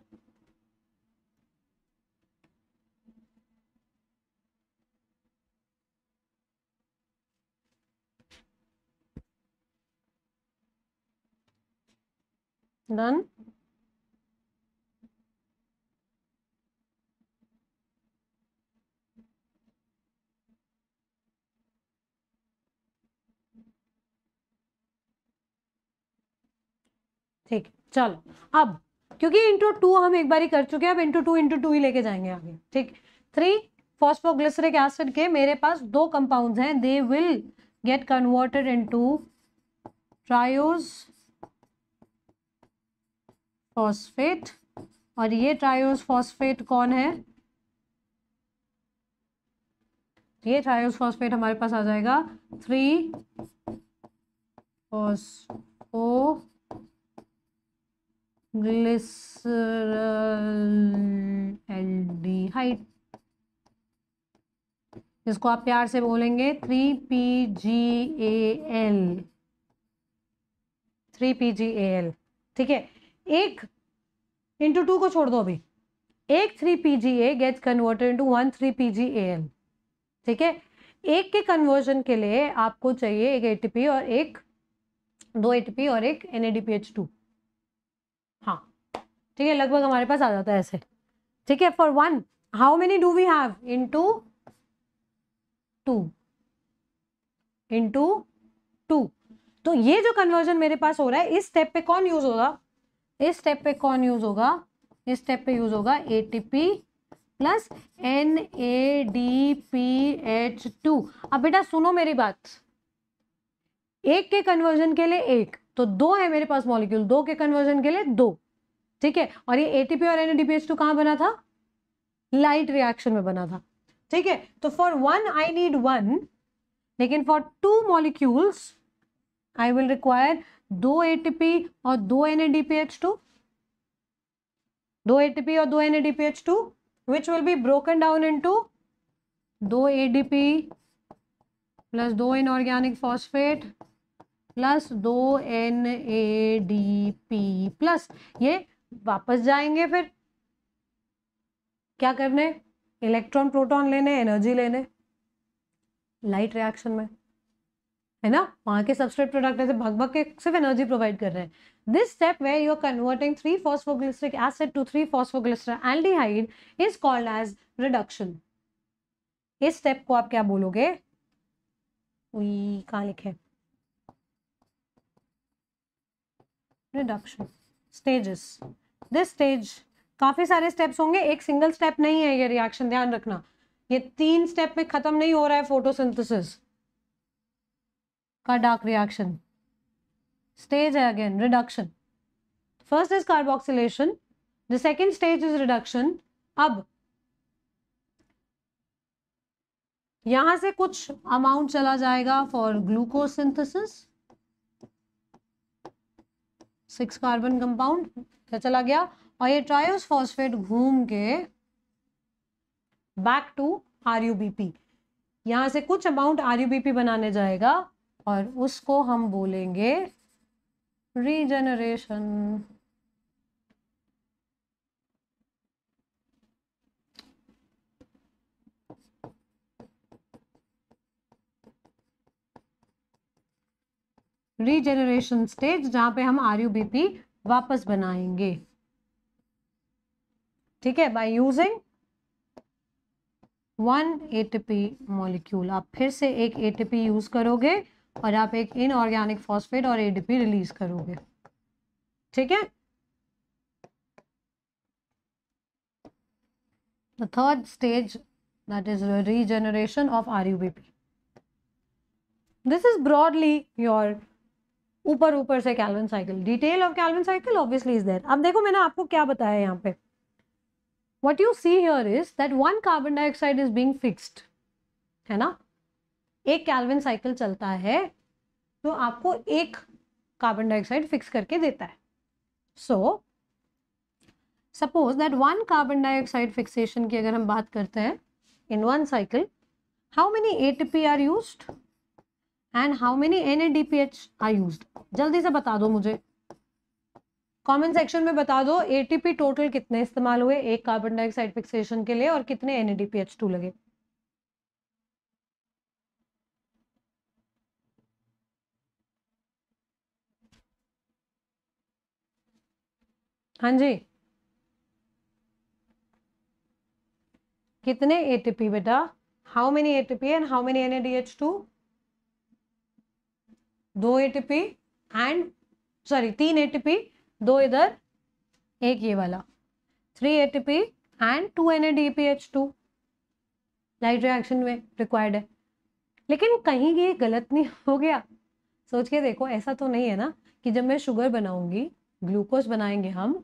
Done ठीक चलो अब क्योंकि into two हम एक बार ही कर चुके हैं अब इंटू टू इंटू टू ही लेके जाएंगे आगे ठीक थ्री फॉस्फोग्लिसरिक एसिड के मेरे पास दो कंपाउंड्स हैं they will get converted into triose phosphate और ये ट्रायोज फॉस्फेट कौन है ये ट्रायोज फॉस्फेट हमारे पास आ जाएगा थ्री फॉस्फो ग्लिसरल्डिहाइड इसको आप प्यार से बोलेंगे three P G A L three P G A L ठीक है एक इंटू टू को छोड़ दो अभी एक three P G A gets converted into one three P G A L ठीक है एक के कन्वर्जन के लिए आपको चाहिए एक एटीपी और एक दो एटीपी और एक N A D P H two हाँ ठीक है लगभग हमारे पास आ जाता है ऐसे ठीक है for one how many do we have into two into two तो ये जो कन्वर्जन मेरे पास हो रहा है इस स्टेप पे कौन यूज होगा इस स्टेप पे कौन यूज होगा इस स्टेप पे यूज होगा A T P plus N A D P H two अब बेटा सुनो मेरी बात एक के कन्वर्जन के लिए एक तो दो है मेरे पास मॉलिक्यूल दो के कन्वर्जन के लिए दो ठीक है और ये एटीपी और एनएडीपीएच टू कहां बना था लाइट रिएक्शन में बना था ठीक है तो for one I need one लेकिन for two molecules I will require दो ए और दो एनएडीपीएच2 दो एटीपी और दो N A two which will be broken down into दो एडीपी प्लस दो इनऑर्गेनिक फॉस्फेट प्लस दो N A D P plus ये वापस जाएंगे फिर क्या करने इलेक्ट्रॉन प्रोटॉन लेने एनर्जी लेने लाइट रिएक्शन में है ना वहाँ के सबस्ट्रेट प्रोडक्ट ऐसे भग भग के सिर्फ एनर्जी प्रोवाइड कर रहे हैं this step where you are converting three phosphoglyceric acid to three phosphoglyceraldehyde is called as reduction इस स्टेप को आप क्या बोलोगे कहा लिखे रिडक्शन स्टेजेस दिस स्टेज काफ़ी सारे स्टेप्स होंगे एक सिंगल स्टेप नहीं है ये रिएक्शन ध्यान रखना ये तीन स्टेप में ख़त्म नहीं हो रहा है फोटोसिंथेसिस का डार्क रिएक्शन स्टेज है again reduction first is carboxylation the second stage is reduction अब यहां से कुछ अमाउंट चला जाएगा for glucose synthesis six carbon compound चला गया और ये ट्रायोस फॉस्फेट घूम के बैक टू आरयूबीपी यहां से कुछ अमाउंट आरयूबीपी बनाने जाएगा और उसको हम बोलेंगे रीजनरेशन रीजनरेशन स्टेज जहां पे हम आर वापस बनाएंगे ठीक है by using one ATP molecule आप फिर से एक एटीपी यूज करोगे और आप एक इनऑर्गेनिक फॉस्फेट और एडीपी रिलीज करोगे ठीक है the third stage of R U B P this is broadly your ऊपर ऊपर से Calvin cycle detail of Calvin cycle obviously is there अब देखो मैंने आपको क्या बताया यहाँ पे what you see here is that one carbon dioxide is being fixed है ना एक कैलविन साइकिल चलता है तो आपको एक कार्बन डाइऑक्साइड फिक्स करके देता है so suppose that one carbon dioxide fixation की अगर हम बात करते हैं in one cycle how many ATP are used and how many NADPH are use जल्दी से बता दो मुझे कमेंट सेक्शन में बता दो एटीपी टोटल कितने इस्तेमाल हुए एक कार्बन डाइऑक्साइड फिक्सेशन के लिए और कितने टू लगे हाँ जी कितने एटीपी बेटा how many ATP and how many NADH two दो एटीपी एंड सॉरी तीन एटीपी दो इधर एक ये वाला three ATP and two NADPH two light reaction में रिक्वायर्ड है लेकिन कहीं ये गलत नहीं हो गया सोच के देखो ऐसा तो नहीं है ना कि जब मैं शुगर बनाऊंगी ग्लूकोज बनाएंगे हम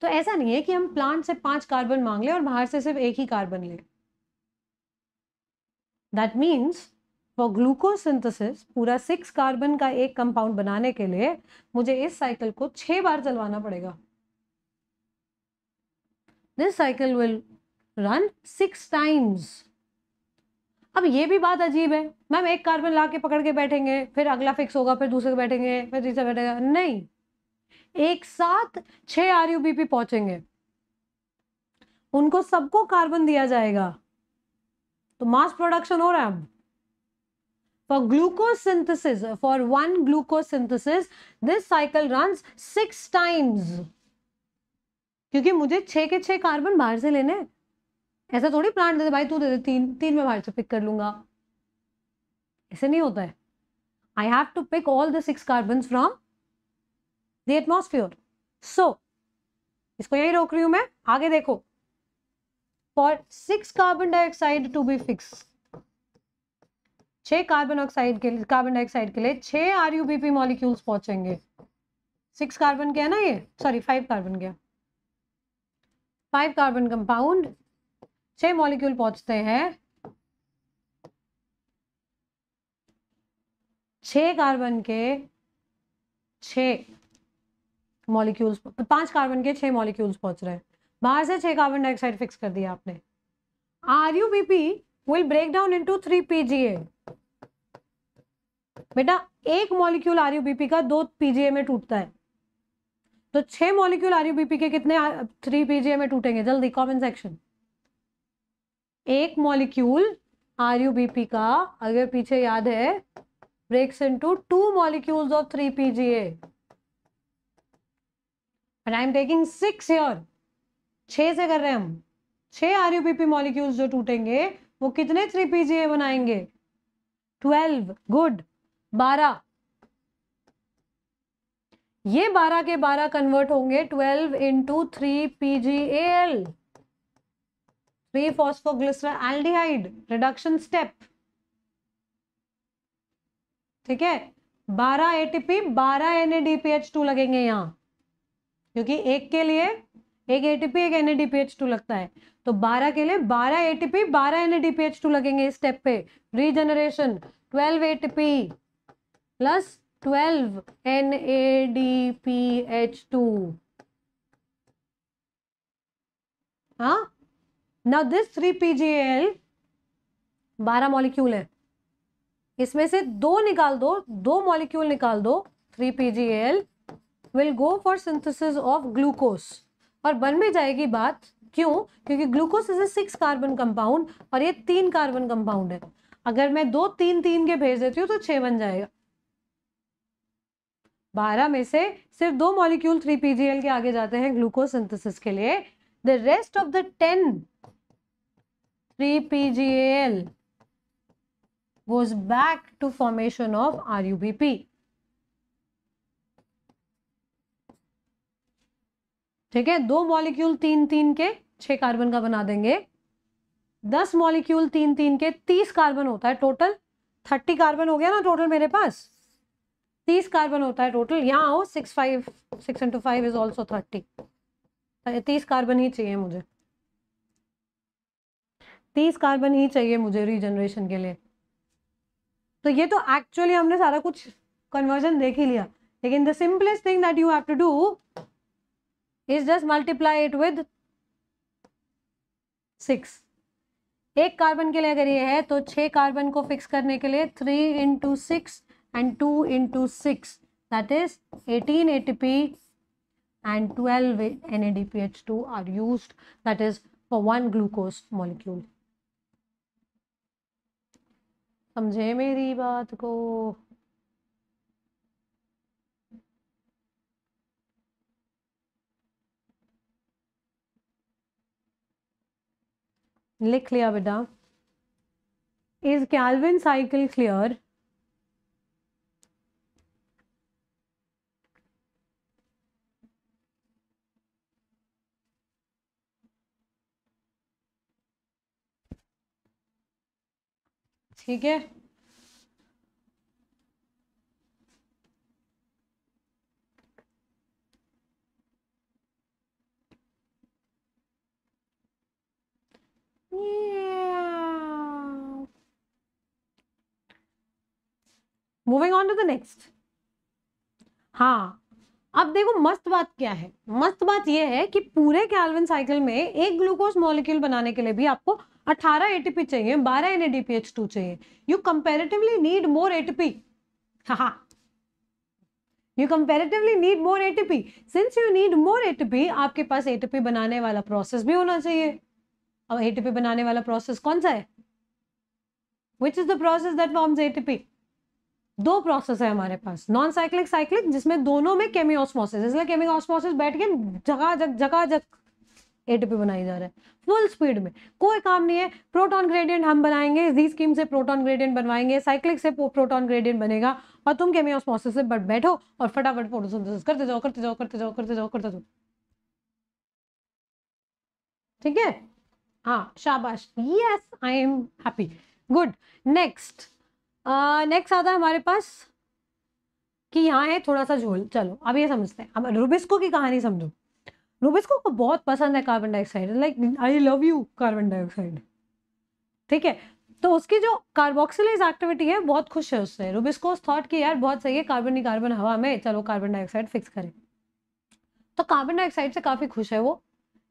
तो ऐसा नहीं है कि हम प्लांट से पांच कार्बन मांग लें और बाहर से सिर्फ एक ही कार्बन लें that means for glucose synthesis पूरा सिक्स कार्बन का एक कंपाउंड बनाने के लिए मुझे इस साइकिल को छह बार चलवाना पड़ेगा this cycle will run six times अब ये भी बात अजीब है मैम एक कार्बन ला के पकड़ के बैठेंगे फिर अगला फिक्स होगा फिर दूसरे को बैठेंगे फिर तीसरा बैठेगा नहीं एक साथ छह आर यू बी पी पहुंचेंगे उनको सबको कार्बन दिया जाएगा तो मास प्रोडक्शन हो रहा है for glucose synthesis for one glucose synthesis this cycle run six times क्योंकि मुझे छह के छह कार्बन बाहर से लेने ऐसा थोड़ी प्लांट दे दे भाई तू दे दे तीन तीन में बाहर से पिक कर लूंगा ऐसे नहीं होता है I have to pick all the six carbon from the atmosphere so इसको यही रोक रही हूं मैं आगे देखो for six carbon dioxide to be fix छह कार्बन ऑक्साइड के कार्बन डाइऑक्साइड के लिए छह आर यूबीपी मॉलिक्यूल्स पहुंचेंगे सिक्स कार्बन क्या है ना ये सॉरी फाइव कार्बन क्या फाइव कार्बन कंपाउंड छह मॉलिक्यूल पहुंचते हैं छह कार्बन के छह मॉलिक्यूल्स पांच कार्बन के छह मॉलिक्यूल्स पहुंच रहे हैं बाहर से छह कार्बन डाइऑक्साइड फिक्स कर दिया आपने R U B P will break down into three PGA बेटा एक मॉलिक्यूल आर पी का दो पीजीए में टूटता है तो छह मॉलिक्यूल आर यू पी के कितने थ्री पीजीए में टूटेंगे जल्दी कॉमन सेक्शन एक मॉलिक्यूल आर यूबीपी का अगर पीछे याद है breaks into two molecules of three PGA and I am taking six here छः से कर रहे हैं हम छः आर यू मॉलिक्यूल्स जो टूटेंगे वो कितने थ्री पी जी ए बनाएंगे ट्वेल्व गुड बारह ये बारह के बारह कन्वर्ट होंगे twelve into three P G L three phosphoglyceraldehyde reduction step ठीक है बारह एटीपी बारह एनएडीपीएच टू लगेंगे यहां क्योंकि एक के लिए एक एटीपी एक एन टू लगता है तो 12 के लिए 12 एटीपी 12 टू लगेंगे इस स्टेप पे रीजनरेशन 12 एटीपी प्लस 12 एनएडीपीएच2 हाँ नाउ दिस जी पीजीएल बारह मॉलिक्यूल है इसमें से दो निकाल दो दो मॉलिक्यूल निकाल दो G PGL will go for synthesis of glucose और बन में जाएगी बात क्यों क्योंकि glucose is a six carbon compound और ये तीन कार्बन कंपाउंड है अगर मैं दो तीन तीन के भेज देती हूँ तो छः बन जाएगा बारह में से सिर्फ दो मॉलिक्यूल थ्री पीजीएल के आगे जाते हैं ग्लूकोज सिंथेसिस के लिए the rest of the ten three PGL formation of R U B P ठीक है दो मॉलिक्यूल तीन तीन के छह कार्बन का बना देंगे दस मॉलिक्यूल तीन तीन के तीस कार्बन होता है टोटल थर्टी कार्बन हो गया ना टोटल मेरे पास तीस कार्बन होता है टोटल यहाँ आओ six five six into five is also thirty तीस कार्बन ही चाहिए मुझे तीस कार्बन ही चाहिए मुझे रीजनरेशन के लिए तो ये तो एक्चुअली हमने सारा कुछ कन्वर्जन देख ही लिया लेकिन the simplest thing that you have to do is just multiply it with six एक कार्बन के लिए अगर ये है तो छः कार्बन को फिक्स करने के लिए three into six and two into six that is eighteen A T P and twelve N A D P H two are use that is for one glucose molecule समझे मेरी बात को लिख लिया बेटा इज कैलविन साइकिल क्लियर ठीक है the next हाँ अब देखो मस्त बात क्या है मस्त बात यह है कि पूरे कैलविन साइकिल में एक ग्लूकोज मॉलिक्यूल बनाने के लिए भी आपको 18 एटीपी चाहिए 12 एन टू चाहिए you comparatively need more ATP हाँ you comparatively need more ATP since you need more ATP आपके पास एटीपी बनाने वाला प्रोसेस भी होना चाहिए अब एटीपी बनाने वाला प्रोसेस कौन सा है which is the process that forms ATP दो प्रोसेस है हमारे पास नॉन साइक्लिक साइक्लिक जिसमें दोनों में केमियोस्मोसिस इसलिए केमियोस्मोसिस बैठ के जगह जग जगह जग एटीपी बनाई जा रहा है फुल स्पीड में कोई काम नहीं है प्रोटॉन ग्रेडियंट हम बनाएंगे जी स्कीम से प्रोटॉन ग्रेडियंट बनवाएंगे साइक्लिक से प्रोटॉन ग्रेडियंट बनेगा और तुम केमियोस्मोसिस से बट बैठो और फटाफट फोटोसिंथेसिस करते जाओ करते जाओ करते जाओ करते जाओ करते जाओ ठीक है हाँ शाबाश yes I am happy good next next आता है हमारे पास कि यहाँ है थोड़ा सा झोल चलो अब ये समझते हैं अब रुबिस्को की कहानी समझो रुबिस्को को बहुत पसंद है carbon dioxide like I love you carbon dioxide ठीक है तो उसकी जो कार्बोक्सिलेज एक्टिविटी है बहुत खुश है उससे रुबिस्कोस थॉट कि यार बहुत सही है कार्बन ही कार्बन हवा में चलो कार्बन डाइऑक्साइड फिक्स करें तो कार्बन डाइऑक्साइड से काफ़ी खुश है वो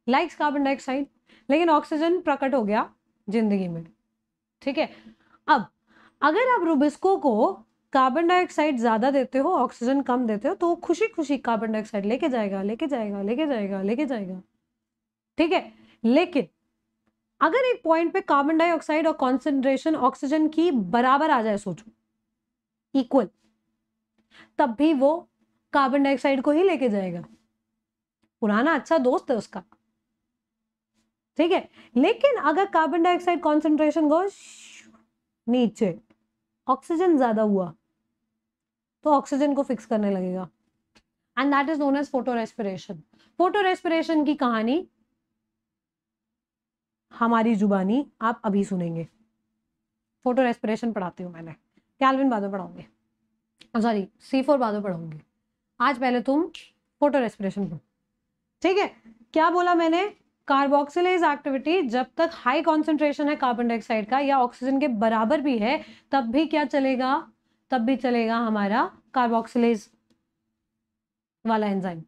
लाइक्स कार्बन डाइऑक्साइड लेकिन ऑक्सीजन प्रकट हो गया जिंदगी में ठीक है अब अगर आप रुबिस्को को कार्बन डाइऑक्साइड ज़्यादा देते हो ऑक्सीजन कम देते हो तो वो खुशी खुशी कार्बन डाइऑक्साइड लेके जाएगा लेके जाएगा लेके जाएगा लेके जाएगा ठीक है लेकिन अगर एक पॉइंट पे कार्बन डाइऑक्साइड और कॉन्सेंट्रेशन ऑक्सीजन की बराबर आ जाए सोचो इक्वल तब भी वो कार्बन डाइऑक्साइड को ही लेके जाएगा पुराना अच्छा दोस्त है उसका ठीक है लेकिन अगर कार्बन डाइऑक्साइड कॉन्सेंट्रेशन गो नीचे ऑक्सीजन ज़्यादा हुआ तो ऑक्सीजन को फिक्स करने लगेगा and that is known as photorespiration photorespiration की कहानी हमारी जुबानी आप अभी सुनेंगे फोटो रेस्पिरेशन पढ़ाती हूँ मैंने कैलविन बादों पढ़ाऊंगे सॉरी सी oh, फोर बादों पढ़ाऊंगी आज पहले तुम फोटो रेस्पिरेशन पढ़ो ठीक है क्या बोला मैंने कार्बोक्सिलेज एक्टिविटी जब तक हाई कॉन्सेंट्रेशन है कार्बन डाइऑक्साइड का या ऑक्सीजन के बराबर भी है तब भी क्या चलेगा तब भी चलेगा हमारा कार्बोक्सिलेज वाला एंजाइम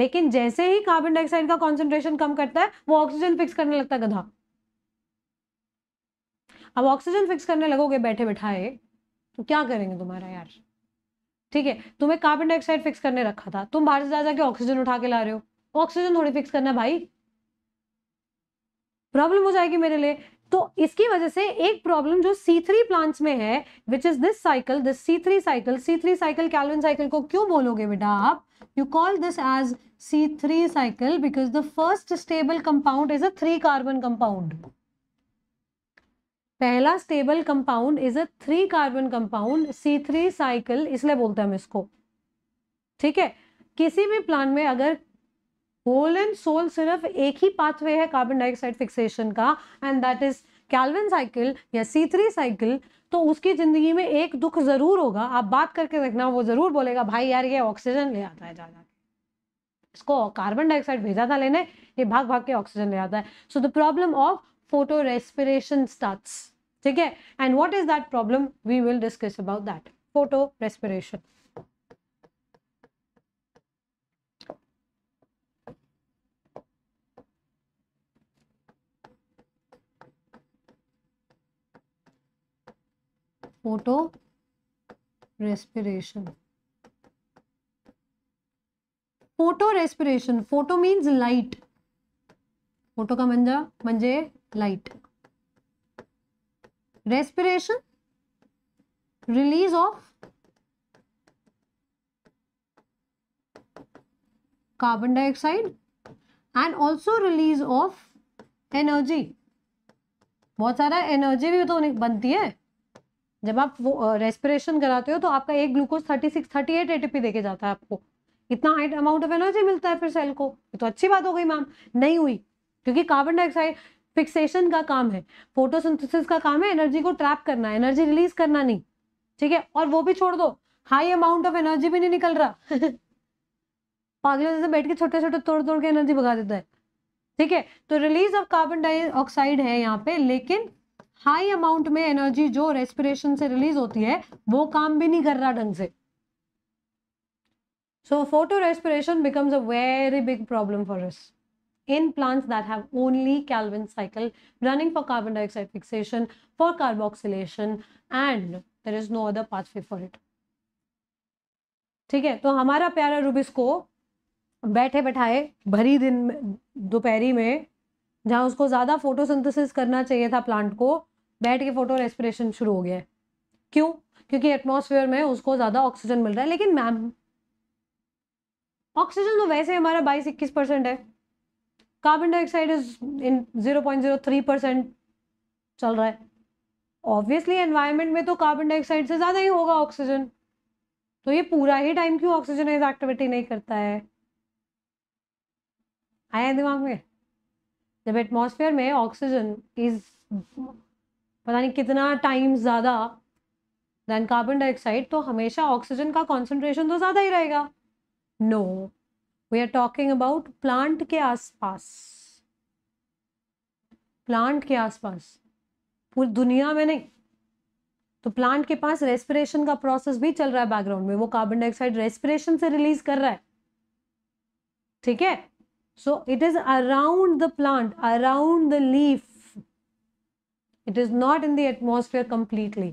लेकिन जैसे ही कार्बन डाइऑक्साइड का कॉन्सेंट्रेशन कम करता है वो ऑक्सीजन फिक्स करने लगता है गधा अब ऑक्सीजन फिक्स करने लगोगे बैठे बैठाए तो क्या करेंगे तुम्हारा यार ठीक है तुम्हें कार्बन डाइऑक्साइड फिक्स करने रखा था तुम बाहर से जा जाके ऑक्सीजन उठा के ला रहे हो ऑक्सीजन थोड़ी फिक्स करना भाई प्रॉब्लम हो जाएगी मेरे लिए तो इसकी वजह से एक प्रॉब्लम जो C3 थ्री प्लांट्स में है which is this cycle this C3 three cycle C three cycle Calvin cycle को क्यों बोलोगे बेटा आप you call this as C3 three cycle because the first stable compound is a three carbon compound पहला stable compound is a three carbon compound C3 three cycle इसलिए बोलते हैं हम इसको ठीक है किसी भी प्लांट में अगर होल एंड सोल सिर्फ एक ही पाथवे है कार्बन डाइऑक्साइड फिक्सेशन का and that is Calvin cycle या सी थ्री साइकिल तो उसकी ज़िंदगी में एक दुख ज़रूर होगा आप बात करके देखना वो ज़रूर बोलेगा भाई यार ये ऑक्सीजन ले आता है ज्यादा जाके इसको कार्बन डाइऑक्साइड भेजा था लेने ये भाग भाग के ऑक्सीजन ले आता है so the problem of photo photorespiration start ठीक है and what is that problem we will discuss about that photorespiration photorespiration photorespiration photo means light photo का मंजा मंजे light respiration release of carbon dioxide and also release of energy बहुत सारा energy भी तो बनती है जब आप वो रेस्पिरेशन कराते हो तो आपका एक glucose thirty six thirty eight ATP देके जाता है आपको इतना अमाउंट ऑफ एनर्जी मिलता है फिर सेल को तो अच्छी बात हो गई मैम नहीं हुई क्योंकि कार्बन डाइऑक्साइड फिक्सेशन का काम है फोटोसिंथेसिस का काम है एनर्जी को ट्रैप करना है एनर्जी रिलीज करना नहीं ठीक है और वो भी छोड़ दो हाई अमाउंट ऑफ एनर्जी भी नहीं निकल रहा पागल जैसे बैठ के छोटे छोटे तोड़ तोड़ के एनर्जी भगा देता है ठीक है तो रिलीज ऑफ कार्बन डाइऑक्साइड है यहाँ पे लेकिन हाई अमाउंट में एनर्जी जो रेस्पिरेशन से रिलीज होती है वो काम भी नहीं कर रहा ढंग से so photorespiration becomes a very big problem for us in plants that have only Calvin cycle running for carbon dioxide fixation for carboxylation and there is no other pathway for it ठीक है तो हमारा प्यारा रूबिस को बैठे बैठाए भरी दिन दोपहरी में जहाँ उसको ज़्यादा फोटोसिंथेसिस करना चाहिए था प्लांट को बैठ के फोटो रेस्पिरेशन शुरू हो गया है क्यों क्योंकि एटमॉस्फेयर में उसको ज़्यादा ऑक्सीजन मिल रहा है लेकिन मैम ऑक्सीजन तो वैसे हमारा बाईस इक्कीस परसेंट है carbon dioxide is in zero point zero three percent चल रहा है ऑब्वियसली एनवायरनमेंट में तो कार्बन डाइऑक्साइड से ज़्यादा ही होगा ऑक्सीजन तो ये पूरा ही टाइम क्यों ऑक्सीजन एक्टिविटी नहीं करता है आया दिमाग में जब एटमॉस्फेयर में ऑक्सीजन इज पता नहीं कितना टाइम ज़्यादा दैन कार्बन डाइऑक्साइड तो हमेशा ऑक्सीजन का कॉन्सेंट्रेशन तो ज़्यादा ही रहेगा no we are talking about plant के आसपास प्लांट के आसपास पूरी दुनिया में नहीं तो प्लांट के पास रेस्पिरेशन का प्रोसेस भी चल रहा है बैकग्राउंड में वो कार्बन डाइऑक्साइड रेस्पिरेशन से रिलीज कर रहा है ठीक है so it is around the plant around the leaf it is not in the atmosphere completely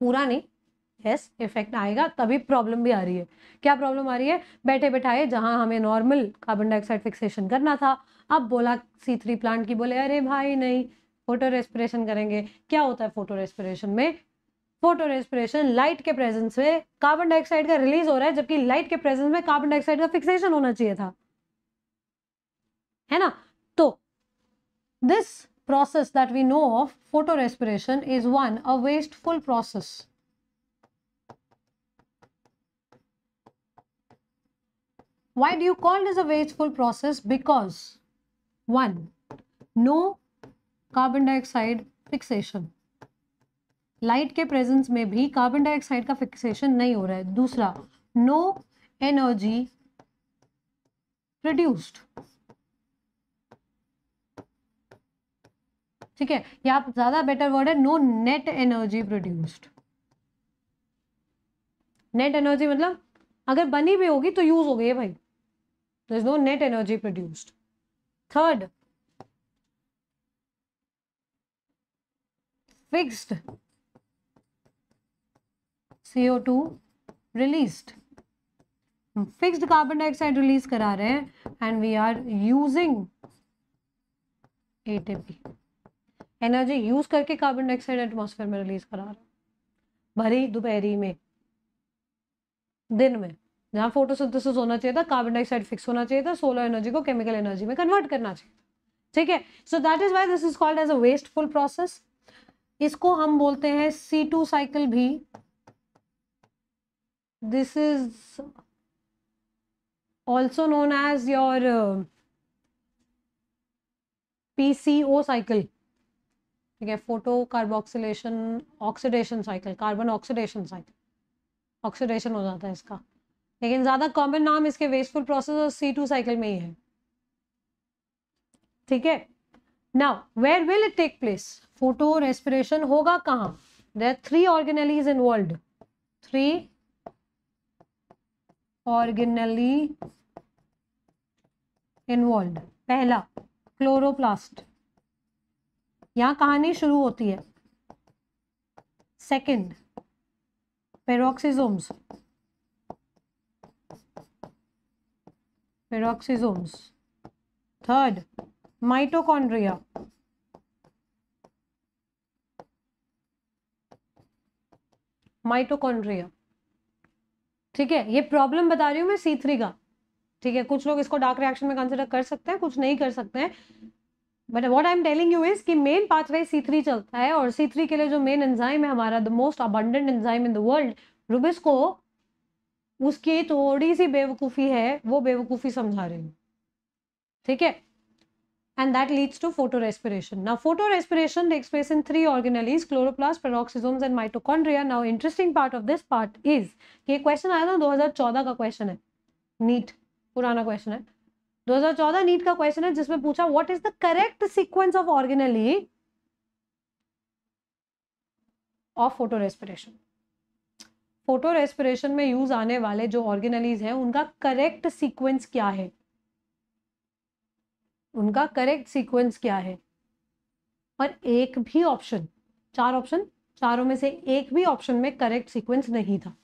पूरा नहीं यस इफेक्ट आएगा तभी प्रॉब्लम भी आ रही है क्या प्रॉब्लम आ रही है बैठे बैठाए जहाँ हमें नॉर्मल कार्बन डाइऑक्साइड फिक्सेशन करना था अब बोला सी थ्री प्लांट की बोले अरे भाई नहीं फोटो रेस्पिरेशन करेंगे क्या होता है फोटो रेस्पिरेशन में फोटो रेस्पिरेशन लाइट के प्रेजेंस में कार्बन डाइऑक्साइड का रिलीज हो रहा है जबकि लाइट के प्रेजेंस में कार्बन डाइऑक्साइड का फिक्सेशन होना चाहिए था है ना तो this process that we know of photo photorespiration is one a wasteful process why do you call this a wasteful process because one no carbon dioxide fixation light ke presence mein bhi carbon dioxide ka fixation nahi ho raha hai dusra no energy produced ठीक है या ज्यादा better word है no net energy produced net energy मतलब अगर बनी भी होगी तो यूज हो गई है भाई is no net energy produced third fixed CO two released fixed carbon dioxide release करा रहे हैं and we are using ATP energy use करके कार्बन डाइऑक्साइड एटमोसफेयर में रिलीज़ करा रहा भरी दोपहरी में दिन में जहाँ फोटोसिंथेसिस होना चाहिए था कार्बन डाइऑक्साइड फिक्स होना चाहिए था सोलर एनर्जी को केमिकल एनर्जी में कन्वर्ट करना चाहिए ठीक है so that is why this is called as a wasteful process इसको हम बोलते हैं सी टू साइकिल भी this is also known as your O cycle ठीक है photo carboxylation oxidation cycle carbon oxidation cycle oxidation हो जाता है इसका लेकिन ज़्यादा कॉमन नाम इसके वेस्टफुल प्रोसेस और सी टू साइकिल में ही है ठीक है now where will it take place photorespiration होगा कहाँ there three organelles involve three organelle involve पहला क्लोरोप्लास्ट यहां कहानी शुरू होती है second peroxisomes peroxisomes third mitochondria mitochondria ठीक है ये प्रॉब्लम बता रही हूं मैं सी थ्री का ठीक है कुछ लोग इसको डार्क रिएक्शन में कंसिडर कर सकते हैं कुछ नहीं कर सकते हैं but what I am telling you is कि मेन पाथवे सी थ्री चलता है और सी थ्री के लिए जो मेन एंजाइम है हमारा the most abundant enzyme in the world रुबिस को उसकी थोड़ी सी बेवकूफ़ी है वो बेवकूफ़ी समझा रही हूँ ठीक है and that leads to photo respiration ना photorespiration express in three organelles chloroplast peroxisomes and mitochondria now interesting part of this part is ये क्वेश्चन आया था दो हजार चौदह का क्वेश्चन है नीट पुराना क्वेश्चन है 2014 नीट का क्वेश्चन है जिसमें पूछा what is the correct sequence of organelle of photo photorespiration photorespiration में यूज आने वाले जो ऑर्गेनलीज हैं उनका करेक्ट सीक्वेंस क्या है उनका करेक्ट सीक्वेंस क्या है और एक भी ऑप्शन चार ऑप्शन चारों में से एक भी ऑप्शन में करेक्ट सीक्वेंस नहीं था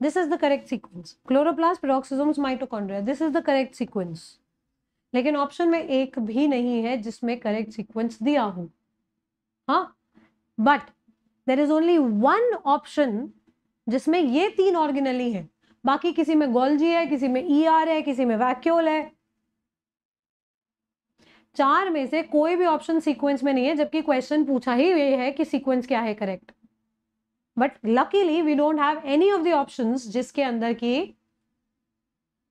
This is the correct sequence. Chloroplast, peroxisomes, mitochondria. This is the correct sequence. लेकिन ऑप्शन में एक भी नहीं है जिसमें करेक्ट सीक्वेंस दिया हो हाँ but there is only one option जिसमें ये तीन ऑर्गेनली है बाकी किसी में गोल्जी है किसी में ई e ER आर है किसी में वैक्यूल है चार में से कोई भी ऑप्शन सीक्वेंस में नहीं है जबकि क्वेश्चन पूछा ही ये है कि सीक्वेंस क्या है correct but luckily we don't have any of the option जिसके अंदर की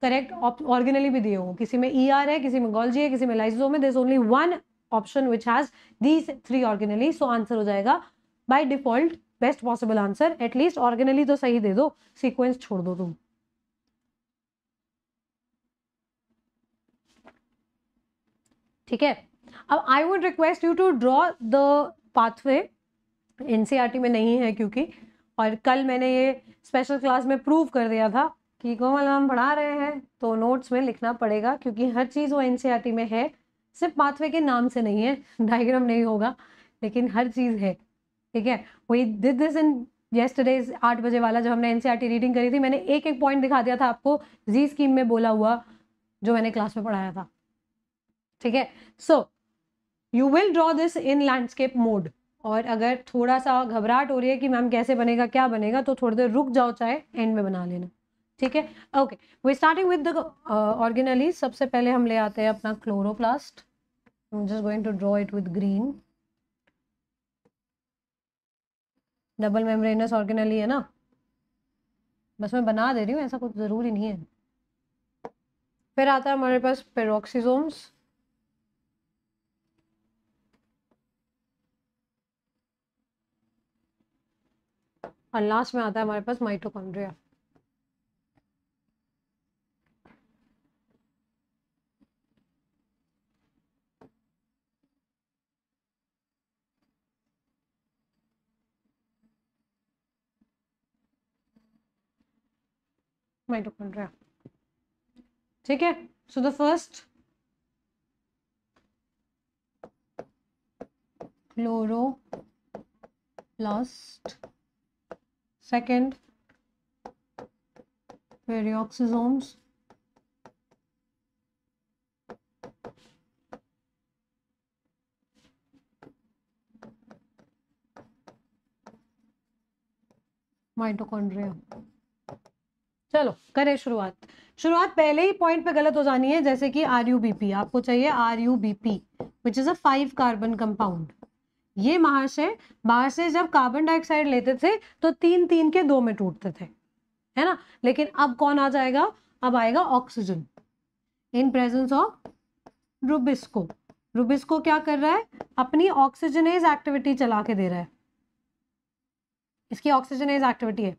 करेक्ट ऑर्गेनली भी दिए हो किसी में ई e ER आर है किसी में गोल्जी है किसी में लाइजोम है this only one option which has these three organelle so answer हो जाएगा by default best possible answer atleast organelle तो सही दे दो सीक्वेंस छोड़ दो तुम ठीक है अब I would request you to draw the pathway एन में नहीं है क्योंकि और कल मैंने ये स्पेशल क्लास में प्रूव कर दिया था कि कोमल हम पढ़ा रहे हैं तो नोट्स में लिखना पड़ेगा क्योंकि हर चीज़ वो एन में है सिर्फ पाथवे के नाम से नहीं है डायग्राम नहीं होगा लेकिन हर चीज़ है ठीक है वही दिस दिस इन येस्टरडे आठ बजे वाला जब हमने एन रीडिंग करी थी मैंने एक एक पॉइंट दिखा दिया था आपको जी स्कीम में बोला हुआ जो मैंने क्लास में पढ़ाया था ठीक है so you will draw this in landscape mode और अगर थोड़ा सा घबराहट हो रही है कि मैम कैसे बनेगा क्या बनेगा तो थोड़ी देर रुक जाओ चाहे एंड में बना लेना ठीक है okay we starting with the organelle सबसे पहले हम ले आते हैं अपना chloroplast just going to draw it with green double membranous organelle है ना बस मैं बना दे रही हूँ ऐसा कुछ ज़रूरी नहीं है फिर आता है हमारे पास पेरोक्सीजोम्स और लास्ट में आता है हमारे पास माइटोकॉन्ड्रिया माइटोकॉन्ड्रिया ठीक है so the first chloroplast Second, peroxisomes. Mitochondria चलो करें शुरुआत शुरुआत पहले ही पॉइंट पे गलत हो जानी है जैसे कि आर आपको चाहिए R U B P which is a five carbon compound ये महाशय महाशय जब कार्बन डाइऑक्साइड लेते थे तो तीन तीन के दो में टूटते थे है ना लेकिन अब कौन आ जाएगा अब आएगा oxygen in presence of Rubisco Rubisco क्या कर रहा है अपनी ऑक्सीजनेज एक्टिविटी चला के दे रहा है इसकी ऑक्सीजनेज एक्टिविटी है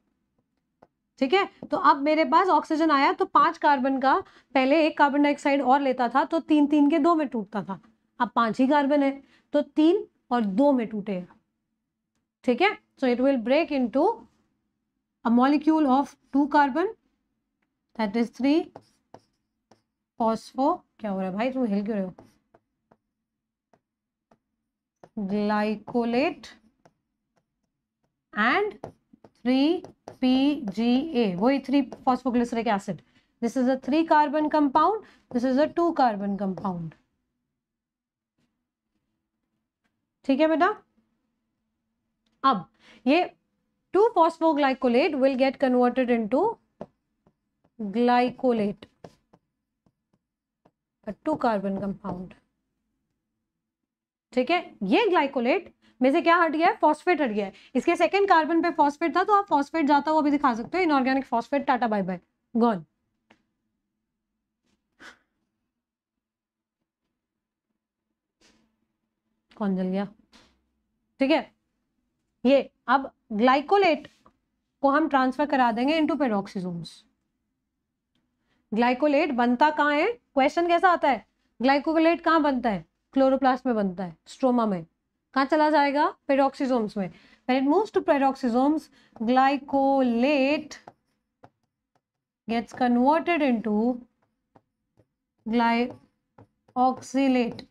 ठीक है तो अब मेरे पास ऑक्सीजन आया तो पांच कार्बन का पहले एक कार्बन डाइऑक्साइड और लेता था तो तीन तीन के दो में टूटता था अब पांच ही कार्बन है तो तीन और दो में टूटेगा ठीक है so it will break into a molecule of two carbon that is three phospho क्या हो रहा है भाई तुम हिल क्यों रहे हो glycolate and three P G A वही three phosphoglyceric acid this is a three carbon compound this is a two carbon compound ठीक है बेटा अब ये two phosphoglycolate will get converted into glycolate two carbon compound ठीक है ये glycolate में से क्या हट गया है फॉस्फेट हट गया है इसके सेकंड कार्बन पे फॉस्फेट था तो आप फॉस्फेट जाता हुआ भी दिखा सकते हो inorganic phosphate tata bye bye gone कौन जल गया ठीक है ये अब ग्लाइकोलेट को हम ट्रांसफर करा देंगे इनटू पेरोक्सीजोम्स ग्लाइकोलेट बनता कहाँ है क्वेश्चन कैसा आता है ग्लाइकोलेट कहाँ बनता है क्लोरोप्लास्ट में बनता है स्ट्रोमा में कहाँ चला जाएगा पेरोक्सीजोम्स में it moves to to glycolate gets converted into glyoxylate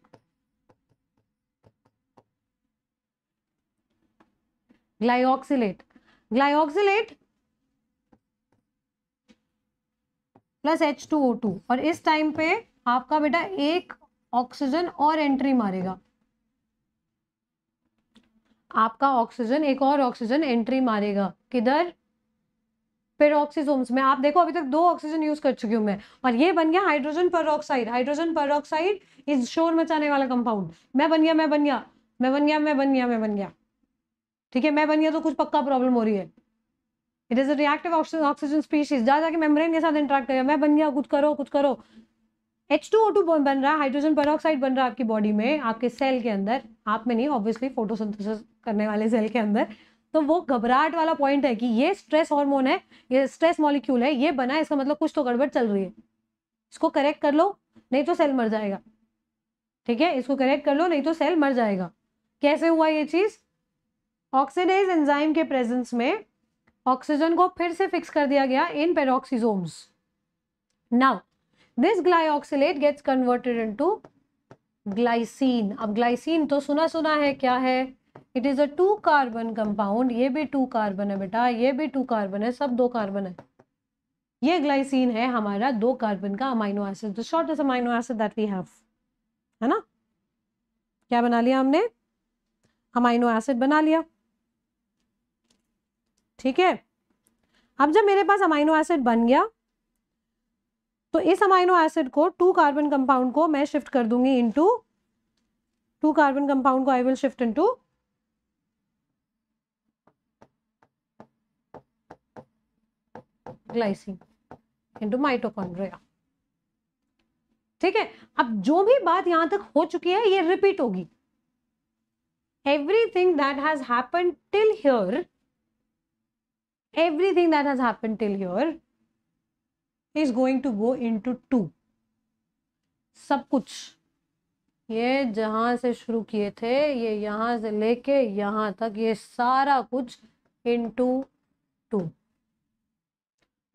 glyoxylate glyoxylate plus H two O two और इस टाइम पे आपका बेटा एक ऑक्सीजन और एंट्री मारेगा आपका ऑक्सीजन एक और ऑक्सीजन एंट्री मारेगा किधर पेर ऑक्सीजोम्स में आप देखो अभी तक दो ऑक्सीजन यूज कर चुकी हूं मैं और ये बन गया hydrogen oxide hydrogen oxide is शोर मचाने वाला कंपाउंड मैं बन गया मैं बन गया मैं बन गया मैं बन गया मैं बन गया ठीक है मैं बन गया तो कुछ पक्का प्रॉब्लम हो रही है it is a reactive oxygen species जा जाके मेम्ब्रेन के साथ इंटरेक्ट करेगा मैं बन गया कुछ करो कुछ करो एच टू ओ टू बन रहा है हाइड्रोजन पेरोक्साइड बन रहा है आपकी बॉडी में आपके सेल के अंदर आप में नहीं ऑब्वियसली फोटोसिंथेसिस करने वाले सेल के अंदर तो वो घबराहट वाला पॉइंट है कि ये स्ट्रेस हार्मोन है ये स्ट्रेस मॉलिक्यूल है ये बना है इसका मतलब कुछ तो गड़बड़ चल रही है इसको करेक्ट कर लो नहीं तो सेल मर जाएगा ठीक है इसको करेक्ट कर लो नहीं तो सेल मर जाएगा कैसे हुआ ये चीज़ ऑक्सीडेज एंजाइम के प्रेजेंस में ऑक्सीजन को फिर से फिक्स कर दिया गया in peroxisomes now this glyoxylate gets converted into glycine अब ग्लाइसिन तो सुना सुना है क्या है it is a two carbon compound ये भी टू कार्बन है बेटा ये भी टू कार्बन है सब दो कार्बन है ये ग्लाइसिन है हमारा दो कार्बन का amino acid short shortest amino acid that we have है ना क्या बना लिया हमने अमाइनो एसिड बना लिया ठीक है अब जब मेरे पास अमाइनो एसिड बन गया तो इस अमाइनो एसिड को टू कार्बन कंपाउंड को मैं शिफ्ट कर दूंगी इनटू टू कार्बन कंपाउंड को I will shift into glycine into mitochondria ठीक है अब जो भी बात यहां तक हो चुकी है ये रिपीट होगी everything that has happen till here everything that has happened till here is going to go into two सब कुछ ये जहां से शुरू किए थे ये यहां से लेके यहां तक ये सारा कुछ into two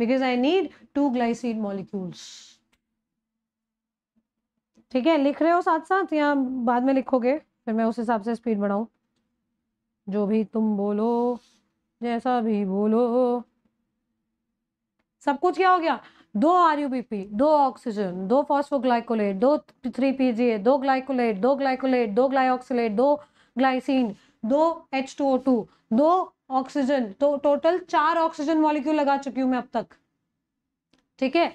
because I need two glycine molecules ठीक है लिख रहे हो साथ साथ या बाद में लिखोगे फिर मैं उस हिसाब से स्पीड बढ़ाऊ जो भी तुम बोलो जैसा भी बोलो सब कुछ क्या हो गया दो आर यू बी पी दो ऑक्सीजन दो फॉस्फोग्लाइकोलेट दो थ्री जी दो ग्लाइकोलेट दो ग्लाइकोलेट दो ग्लाइऑक्सीलेट दो ग्लाइसिन दो एच टू ओ टू दो ऑक्सीजन तो टोटल चार ऑक्सीजन मॉलिक्यूल लगा चुकी हूँ मैं अब तक ठीक है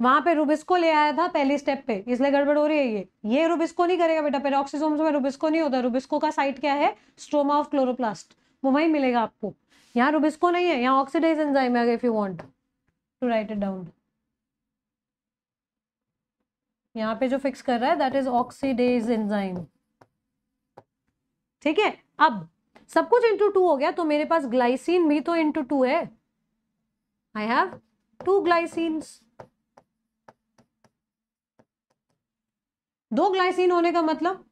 वहां पे रुबिस्को ले आया था पहली स्टेप पे इसलिए गड़बड़ हो रही है ये ये रुबिस्को नहीं करेगा बेटा पेरोक्सीजोम में रुबिस्को नहीं होता रुबिस्को का साइट क्या है स्ट्रोमा ऑफ क्लोरोप्लास्ट वो वहीं मिलेगा आपको यहाँ रुबिस्को नहीं है यहाँ ऑक्सीडाइज एंजाइम है if you want to write it down यहाँ पे जो फिक्स कर रहा है दैट इज ऑक्सीडेज एंजाइम ठीक है अब सब कुछ इंटू टू हो गया तो मेरे पास ग्लाइसिन भी तो इंटू टू है आई हैव टू ग्लाइसिन दो ग्लाइसिन होने का मतलब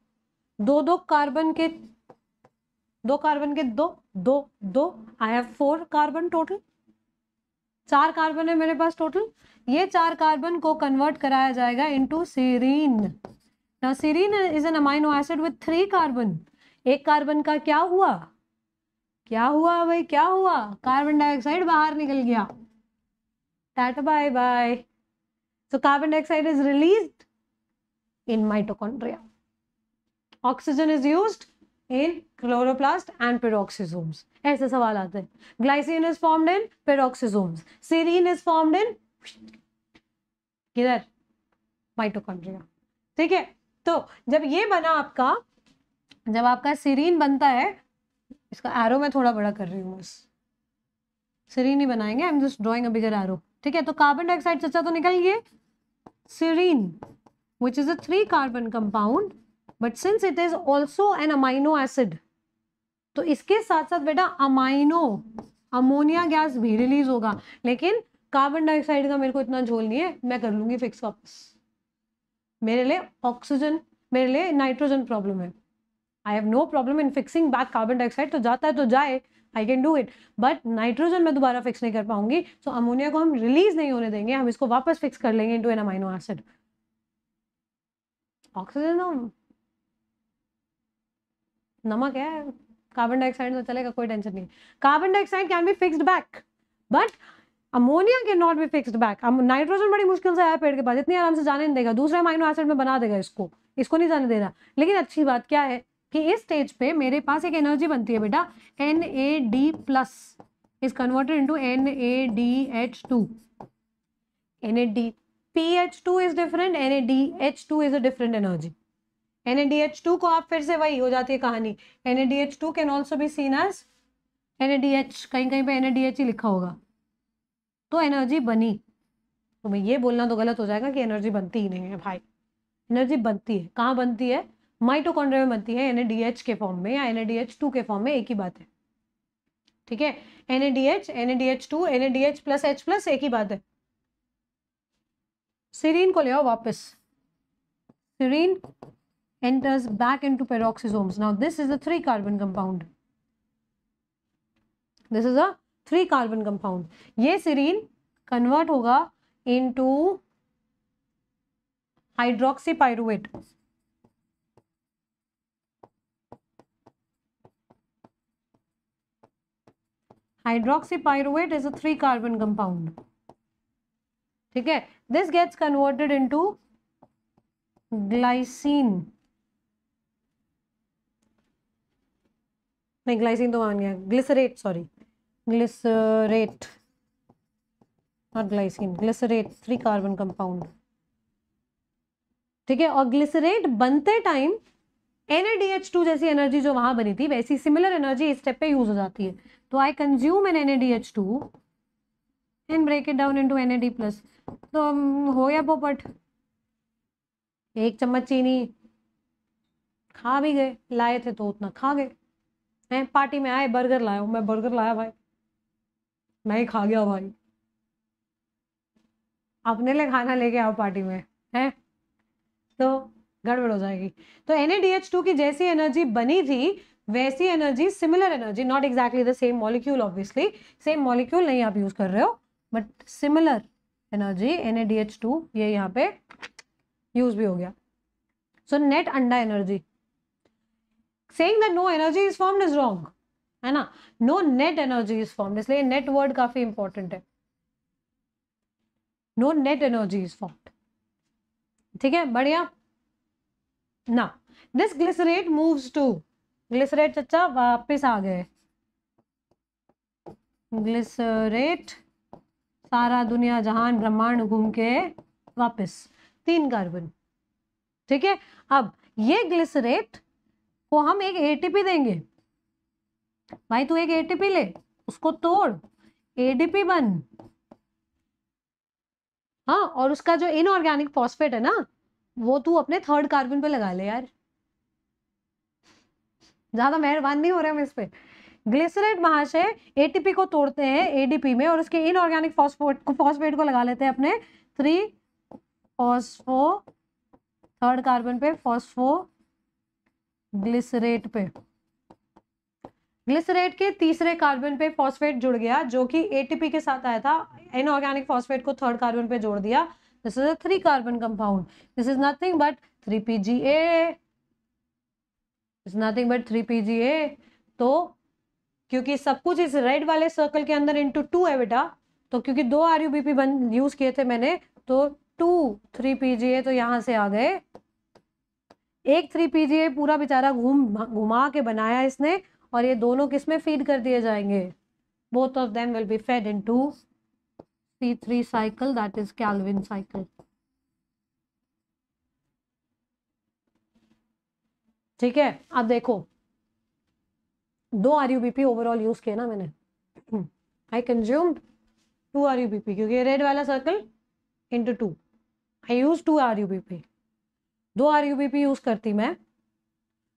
दो दो कार्बन के दो कार्बन के दो दो दो I have four carbon total चार कार्बन है मेरे पास टोटल ये चार कार्बन को कन्वर्ट कराया जाएगा इनटू सीरीन ना serine is an amino acid with three carbon एक कार्बन का क्या हुआ क्या हुआ भाई क्या हुआ कार्बन डाइऑक्साइड बाहर निकल गया tata bye bye so carbon dioxide is release in mitochondria oxygen is used in chloroplast and peroxisomes ऐसे सवाल आते हैं glycine is formed in peroxisomes serine is formed in किधर माइटोकॉन्ड्रिया ठीक है तो जब ये बना आपका जब आपका सीरीन बनता है इसका एरो मैं थोड़ा बड़ा कर रही हूँ बस सीरीन ही बनाएंगे I am just drawing a bigger arrow ठीक है तो कार्बन डाइऑक्साइड से अच्छा तो निकल गए serine which is a three carbon compound but since it is also an amino acid तो इसके साथ साथ बेटा अमाइनो अमोनिया गैस भी रिलीज होगा लेकिन कार्बन डाइऑक्साइड का मेरे को इतना झोल नहीं है मैं कर लूंगी फिक्स वापस मेरे लिए ऑक्सीजन मेरे लिए नाइट्रोजन प्रॉब्लम है I have no problem in fixing back carbon dioxide तो जाता है तो जाए I can do it but nitrogen मैं दोबारा फिक्स नहीं कर पाऊंगी सो so, अमोनिया को हम रिलीज नहीं होने देंगे हम इसको वापस फिक्स कर लेंगे into N amino acid oxygen नमक है कार्बन डाइऑक्साइड तो चलेगा कोई टेंशन नहीं carbon dioxide can be fixed back but ammonia can not be fixed back nitrogen बड़ी मुश्किल से आया पेड़ के पास इतनी आराम से जाने नहीं देगा दूसरे माइनो एसिड में बना देगा इसको इसको नहीं जाने देगा लेकिन अच्छी बात क्या है कि इस स्टेज पे मेरे पास एक एनर्जी बनती है बेटा N A D plus is converted into N A D H two N A D P H two is different N A D H two is a different energy NADH2 को आप फिर से वही हो जाती है कहानी NADH2 can also be seen as an कहीं कहीं पे NADH ही लिखा होगा तो एनर्जी बनी तो मैं ये बोलना तो गलत हो जाएगा कि एनर्जी बनती ही नहीं है भाई एनर्जी बनती है कहाँ बनती है माइटोकॉन्ड्रे में बनती है एन के फॉर्म में या एन के फॉर्म में एक ही बात है ठीक है N A D H N A D H two N A D H plus H plus एक ही बात है सीरीन को ले आओ वापस serine enters back into peroxisomes. Now, this is a 3 carbon compound. This is a 3 carbon compound. ये serine convert hoga into hydroxypyruvate. Hydroxypyruvate is a 3 carbon compound. ठीक है दिस गेट्स कन्वर्टेड इनटू नहीं glycine तो मान गया glycerate sorry glycerate not glycine glycerate three carbon compound ठीक है और ग्लिसरेट बनते टाइम NADH2 जैसी एनर्जी जो वहां बनी थी वैसी सिमिलर एनर्जी इस स्टेप पे यूज हो जाती है तो I consume an NADH2 and break it down into two plus तो um, हो या पोपट एक चम्मच चीनी खा भी गए लाए थे तो उतना खा गए हैं पार्टी में आए बर्गर लाया मैं बर्गर लाया भाई मैं ही खा गया भाई अपने लिए खाना लेके आओ पार्टी में हैं तो गड़बड़ हो जाएगी तो एन की जैसी एनर्जी बनी थी वैसी energy similar energy not exactly the same molecule obviously same molecule नहीं आप यूज़ कर रहे हो बट सिमिलर एनर्जी एन ये यहाँ पे यूज़ भी हो गया सो नेट अंडा energy saying that no energy is formed is wrong है ना no net energy is formed इसलिए नेट वर्ड काफी इंपॉर्टेंट है no net energy is formed ठीक है बढ़िया ना this glycerate moves to glycerate चचा वापस आ गए ग्लिसरेट सारा दुनिया जहान ब्रह्मांड घूम के वापिस तीन कार्बन ठीक है अब ये ग्लिसरेट को हम एक एटीपी देंगे भाई तू एक एटीपी ले उसको तोड़ एडीपी बन हाँ और उसका जो इनऑर्गेनिक फॉस्फेट है ना वो तू अपने थर्ड कार्बन पे लगा ले यार ज्यादा मेहरबान नहीं हो रहे हम इस पे ग्लिसरेट महाशय एटीपी को तोड़ते हैं एडीपी में और उसके इनऑर्गेनिक फॉस्फोट को फॉस्फेट को लगा लेते हैं अपने थ्री फॉस्फो थर्ड कार्बन पे फॉस्फो ग्लिसरेट पे ग्लिसरेट के तीसरे कार्बन पे फॉस्फेट जुड़ गया जो कि एटीपी के साथ आया था इनऑर्गेनिक फॉस्फेट को थर्ड कार्बन पे जोड़ दिया this is a three carbon compound this is nothing but three P G A is nothing but three P G A तो क्योंकि सब कुछ इस रेड वाले सर्कल के अंदर इंटू टू है बेटा तो क्योंकि दो आर यू बी पी बन यूज किए थे मैंने तो two three P G A तो यहाँ से आ गए एक थ्री पीजीए पूरा बेचारा घूम घुमा के बनाया इसने और ये दोनों किस में फीड कर दिए जाएंगे both of them will be fed in to C three cycle that is Calvin cycle ठीक है अब देखो दो R U B P overall use किया ना मैंने I consumed two R U B P क्योंकि रेड वाला circle into two I use two R U B P दो R U B P use करती मैं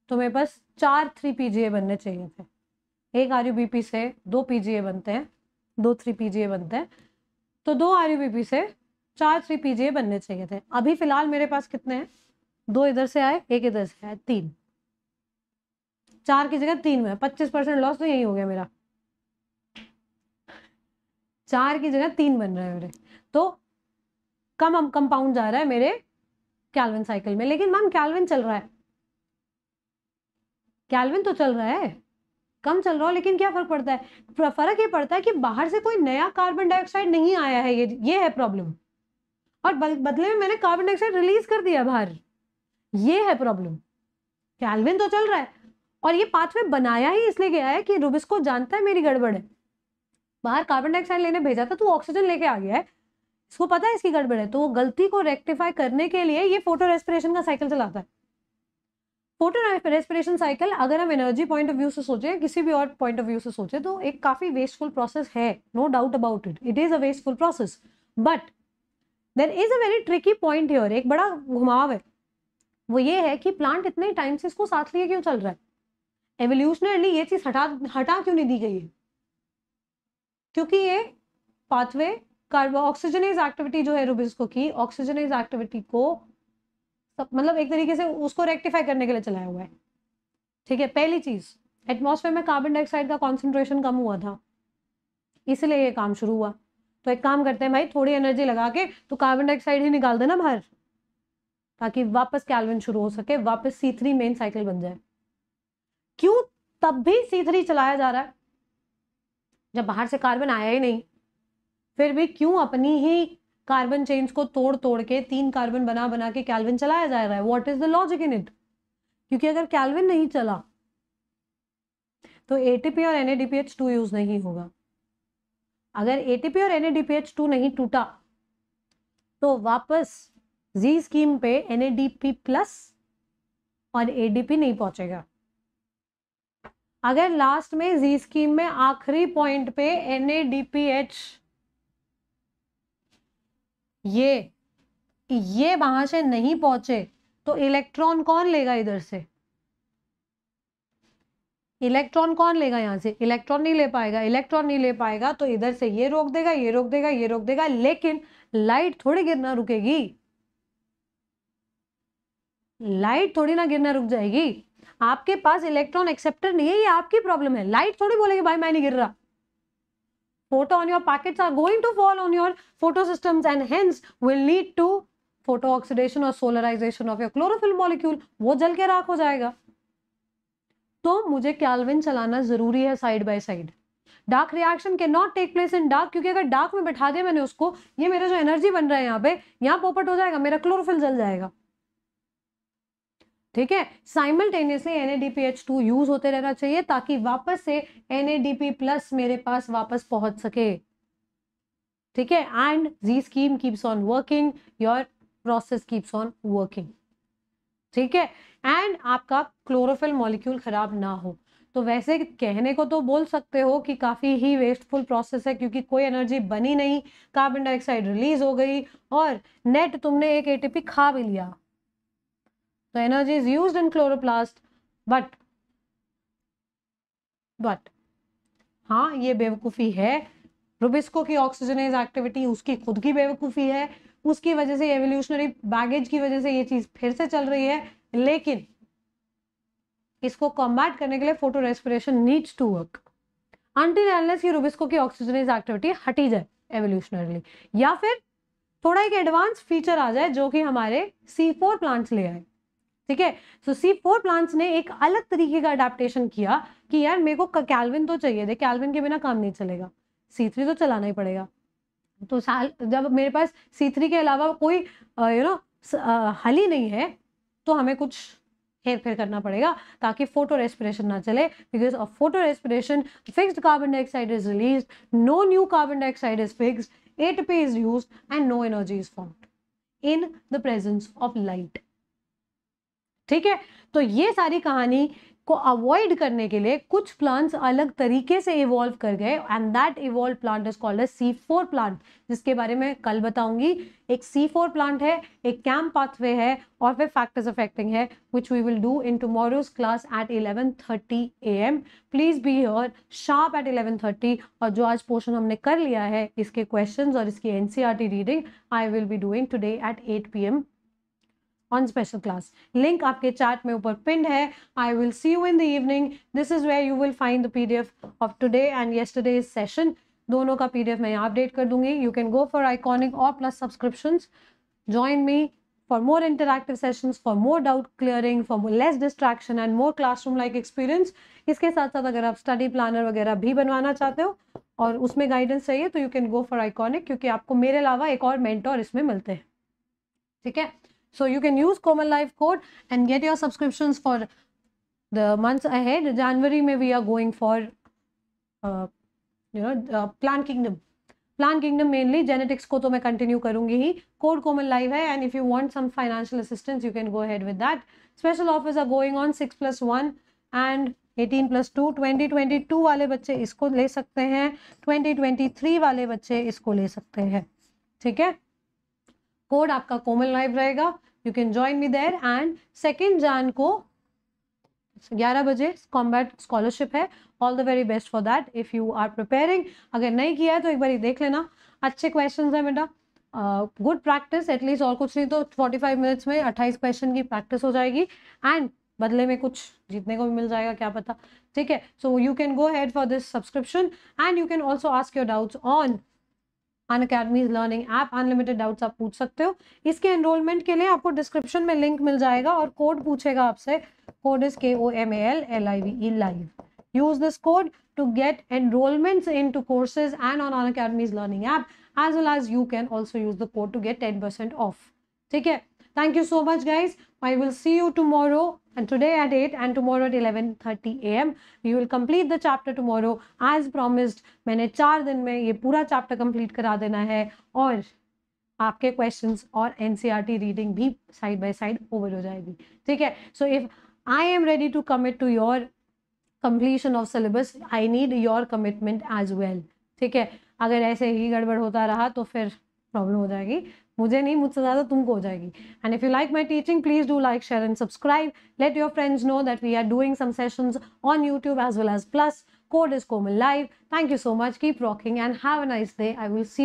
तो मेरे पास चार थ्री पी जी ए बनने चाहिए थे एक आर यू बी पी से दो पी जी ए बनते हैं दो थ्री पी जी ए बनते हैं तो दो आर यू बी पी से चार थ्री पी जी ए बनने चाहिए थे अभी फ़िलहाल मेरे पास कितने हैं दो इधर से आए एक इधर से आए तीन चार की जगह तीन में पच्चीस परसेंट लॉस तो यही हो गया मेरा चार की जगह तीन बन रहा है मेरे तो कम कंपाउंड जा रहा है मेरे कैलविन साइकिल में लेकिन मैम कैलविन चल रहा है कैलविन तो चल रहा है कम चल रहा हो लेकिन क्या फर्क पड़ता है फर्क ये पड़ता है कि बाहर से कोई नया कार्बन डाइऑक्साइड नहीं आया है ये ये है प्रॉब्लम और बदले में मैंने कार्बन डाइऑक्साइड रिलीज कर दिया बाहर ये है प्रॉब्लम कैलविन तो चल रहा है और ये पाथवे बनाया ही इसलिए गया है कि रूबिस को जानता है मेरी गड़बड़ है बाहर कार्बन डाइऑक्साइड लेने भेजा था तू ऑक्सीजन लेके आ गया है इसको पता है इसकी गड़बड़ है तो वो गलती को रेक्टिफाई करने के लिए ये फोटो रेस्पिरेशन का साइकिल चलाता है फोटो रेस्पिरेशन साइकिल अगर हम एनर्जी पॉइंट ऑफ व्यू से सोचे किसी भी और पॉइंट ऑफ व्यू से सोचे तो एक काफ़ी वेस्टफुल प्रोसेस है no doubt about it it is a wasteful process but there is a very tricky point here एक बड़ा घुमाव है वो ये है कि प्लांट इतने टाइम से इसको साथ लिए क्यों चल रहा है एवोल्यूशनरली ये चीज़ हटा हटा क्यों नहीं दी गई है क्योंकि ये पाथवे कार्बो ऑक्सीजनेज एक्टिविटी जो है रुबिस्को की ऑक्सीजनेज एक्टिविटी को मतलब एक तरीके से उसको रेक्टिफाई करने के लिए चलाया हुआ है ठीक है पहली चीज एटमॉस्फेयर में कार्बन डाइऑक्साइड का कॉन्सेंट्रेशन कम हुआ था इसलिए ये काम शुरू हुआ तो एक काम करते हैं भाई थोड़ी एनर्जी लगा के तो कार्बन डाइऑक्साइड ही निकाल देना बाहर ताकि वापस कैलविन शुरू हो सके वापस सी थ्री मेन साइकिल बन जाए क्यों तब भी सी थ्री चलाया जा रहा है जब बाहर से कार्बन आया ही नहीं फिर भी क्यों अपनी ही कार्बन चेन्स को तोड़ तोड़ के तीन कार्बन बना बना के कैलविन चलाया जा रहा है what is the logic in it क्योंकि अगर कैलविन नहीं चला तो एटीपी और एनएडीपीएच टू यूज नहीं होगा अगर एटीपी और एनएडीपीएच टू नहीं टूटा तो वापस जी स्कीम पे एनएडीपी प्लस और एडीपी नहीं पहुंचेगा अगर लास्ट में जी स्कीम में आखिरी पॉइंट पे N A D P H ये ये वहां से नहीं पहुंचे तो इलेक्ट्रॉन कौन लेगा इधर से इलेक्ट्रॉन कौन लेगा यहां से इलेक्ट्रॉन नहीं ले पाएगा इलेक्ट्रॉन नहीं ले पाएगा तो इधर से ये रोक देगा ये रोक देगा ये रोक देगा लेकिन लाइट थोड़ी गिरना रुकेगी लाइट थोड़ी ना गिरना रुक जाएगी आपके पास इलेक्ट्रॉन एक्सेप्टर नहीं है ये आपकी प्रॉब्लम है लाइट थोड़ी बोलेगी भाई मैं नहीं गिर रहा photo on your packets are going to fall on your photo systems and hence will lead to photo oxidation or solarization of your chlorophyll molecule wo jal ke राख ho jayega to mujhe calvin chalana zaruri hai side by side dark reaction के not take place in dark क्योंकि अगर dark में बैठा दिया मैंने उसको ये मेरा जो एनर्जी बन रहा है यहाँ पे यहाँ पोपट हो जाएगा मेरा क्लोरोफिल जल जाएगा ठीक है साइमल्टेनियसली एन यूज होते रहना चाहिए ताकि वापस से एन प्लस मेरे पास वापस पहुंच सके ठीक है and Z scheme keeps on working your process keeps on working ठीक है एंड आपका क्लोरोफिल मॉलिक्यूल खराब ना हो तो वैसे कहने को तो बोल सकते हो कि काफ़ी ही वेस्टफुल प्रोसेस है क्योंकि कोई एनर्जी बनी नहीं कार्बन डाइऑक्साइड रिलीज हो गई और नेट तुमने एक एटीपी खा भी लिया So energy is used in chloroplast, but but हाँ ये बेवकूफ़ी है रुबिस्को की ऑक्सीजनेज एक्टिविटी उसकी खुद की बेवकूफ़ी है उसकी वजह से एवोल्यूशनरी बैगेज की वजह से ये चीज़ फिर से चल रही है लेकिन इसको कॉम्बैट करने के लिए photo respiration needs to work until unless ये रुबिस्को की ऑक्सीजनेज एक्टिविटी हटी जाए एवोल्यूशनरली या फिर थोड़ा एक एडवांस फीचर आ जाए जो कि हमारे सी फोर प्लांट्स ले आए ठीक है सो सी फोर प्लांट्स ने एक अलग तरीके का अडेप्टेशन किया कि यार मेरे को कैलविन तो चाहिए थे कैलविन के बिना काम नहीं चलेगा सी थ्री तो चलाना ही पड़ेगा तो साल जब मेरे पास सी थ्री के अलावा कोई यू नो हल ही नहीं है तो हमें कुछ हेर फेर करना पड़ेगा ताकि फोटो रेस्पिरेशन ना चले because of photo respiration fixed carbon dioxide is release no new carbon dioxide is fix ATP is use and no energy is form in the presence of light ठीक है तो ये सारी कहानी को avoid करने के लिए कुछ प्लांट्स अलग तरीके से इवॉल्व कर गए and that evolve plant is called C four plant जिसके बारे में कल बताऊंगी एक सी फोर प्लांट है एक कैम्प पाथवे है और फिर फैक्टर्स अफेक्टिंग है which we will do in tomorrow's class at eleven thirty A M please be your sharp at eleven thirty और जो आज पोर्शन हमने कर लिया है इसके क्वेश्चन और इसकी N T reading I will be doing today at eight P M on special class link आपके चार्ट में ऊपर पिंड है I will see you in the evening this is where you will find the P D F of today and yesterday session दोनों का P D F मैं यहाँ update कर दूंगी you can go for iconic और plus subscription join me for more interactive session for more doubt clearing for less distraction and more classroom like experience इसके साथ साथ अगर आप स्टडी प्लानर वगैरह भी बनवाना चाहते हो और उसमें गाइडेंस चाहिए तो you can go for iconic क्योंकि आपको मेरे अलावा एक और मेंटोर इसमें मिलते हैं ठीक है So you can use Common Life code and get your subscriptions for the months ahead. जनवरी में we are going for you know plan kingdom plan kingdom mainly genetics को तो मैं कंटिन्यू करूंगी ही कोड कॉमन लाइफ है and if you want some financial assistance you can go head with that special offers are going on six plus one and eighteen plus two twenty twenty two वाले बच्चे इसको ले सकते हैं twenty twenty three वाले बच्चे इसको ले सकते हैं ठीक है कोड आपका कोमल लाइव रहेगा you can join me there and second Jan को ग्यारह बजे कॉम्बैट स्कॉलरशिप है all the very best for that if you are preparing अगर नहीं किया है तो एक बार देख लेना अच्छे क्वेश्चन है बेटा गुड प्रैक्टिस एटलीस्ट और कुछ नहीं तो 45 मिनट्स में 28 क्वेश्चन की प्रैक्टिस हो जाएगी एंड बदले में कुछ जीतने को भी मिल जाएगा क्या पता ठीक है so you can go head for this subscription and you can also ask your doubts on Unacademy's learning app unlimited doubts आप पूछ सकते हो इसके एनरोलमेंट के लिए आपको डिस्क्रिप्शन में लिंक मिल जाएगा और कोड पूछेगा आपसे code is K O M A L L I V in live use this code to get enrollment into courses and on Unacademy's learning app as well as you can also use the code to get ten percent off ठीक है thank you so much guys i will see you tomorrow and today at 8 and tomorrow at 11:30 am we will complete the chapter tomorrow as promised maine 4 din mein ye pura chapter complete kara dena hai aur aapke questions aur ncrt reading bhi side by side over ho jayegi theek hai so if I am ready to commit to your completion of syllabus I need your commitment as well theek hai agar aise hi gadbad hota raha to fir problem ho jayegi मुझे नहीं मुझसे ज़्यादा तुमको हो जाएगी and if you like my teaching please do like share and subscribe let your friends know that we are doing some sessions on YouTube as well as plus code is Komal live thank you so much keep rocking and have a nice day I will C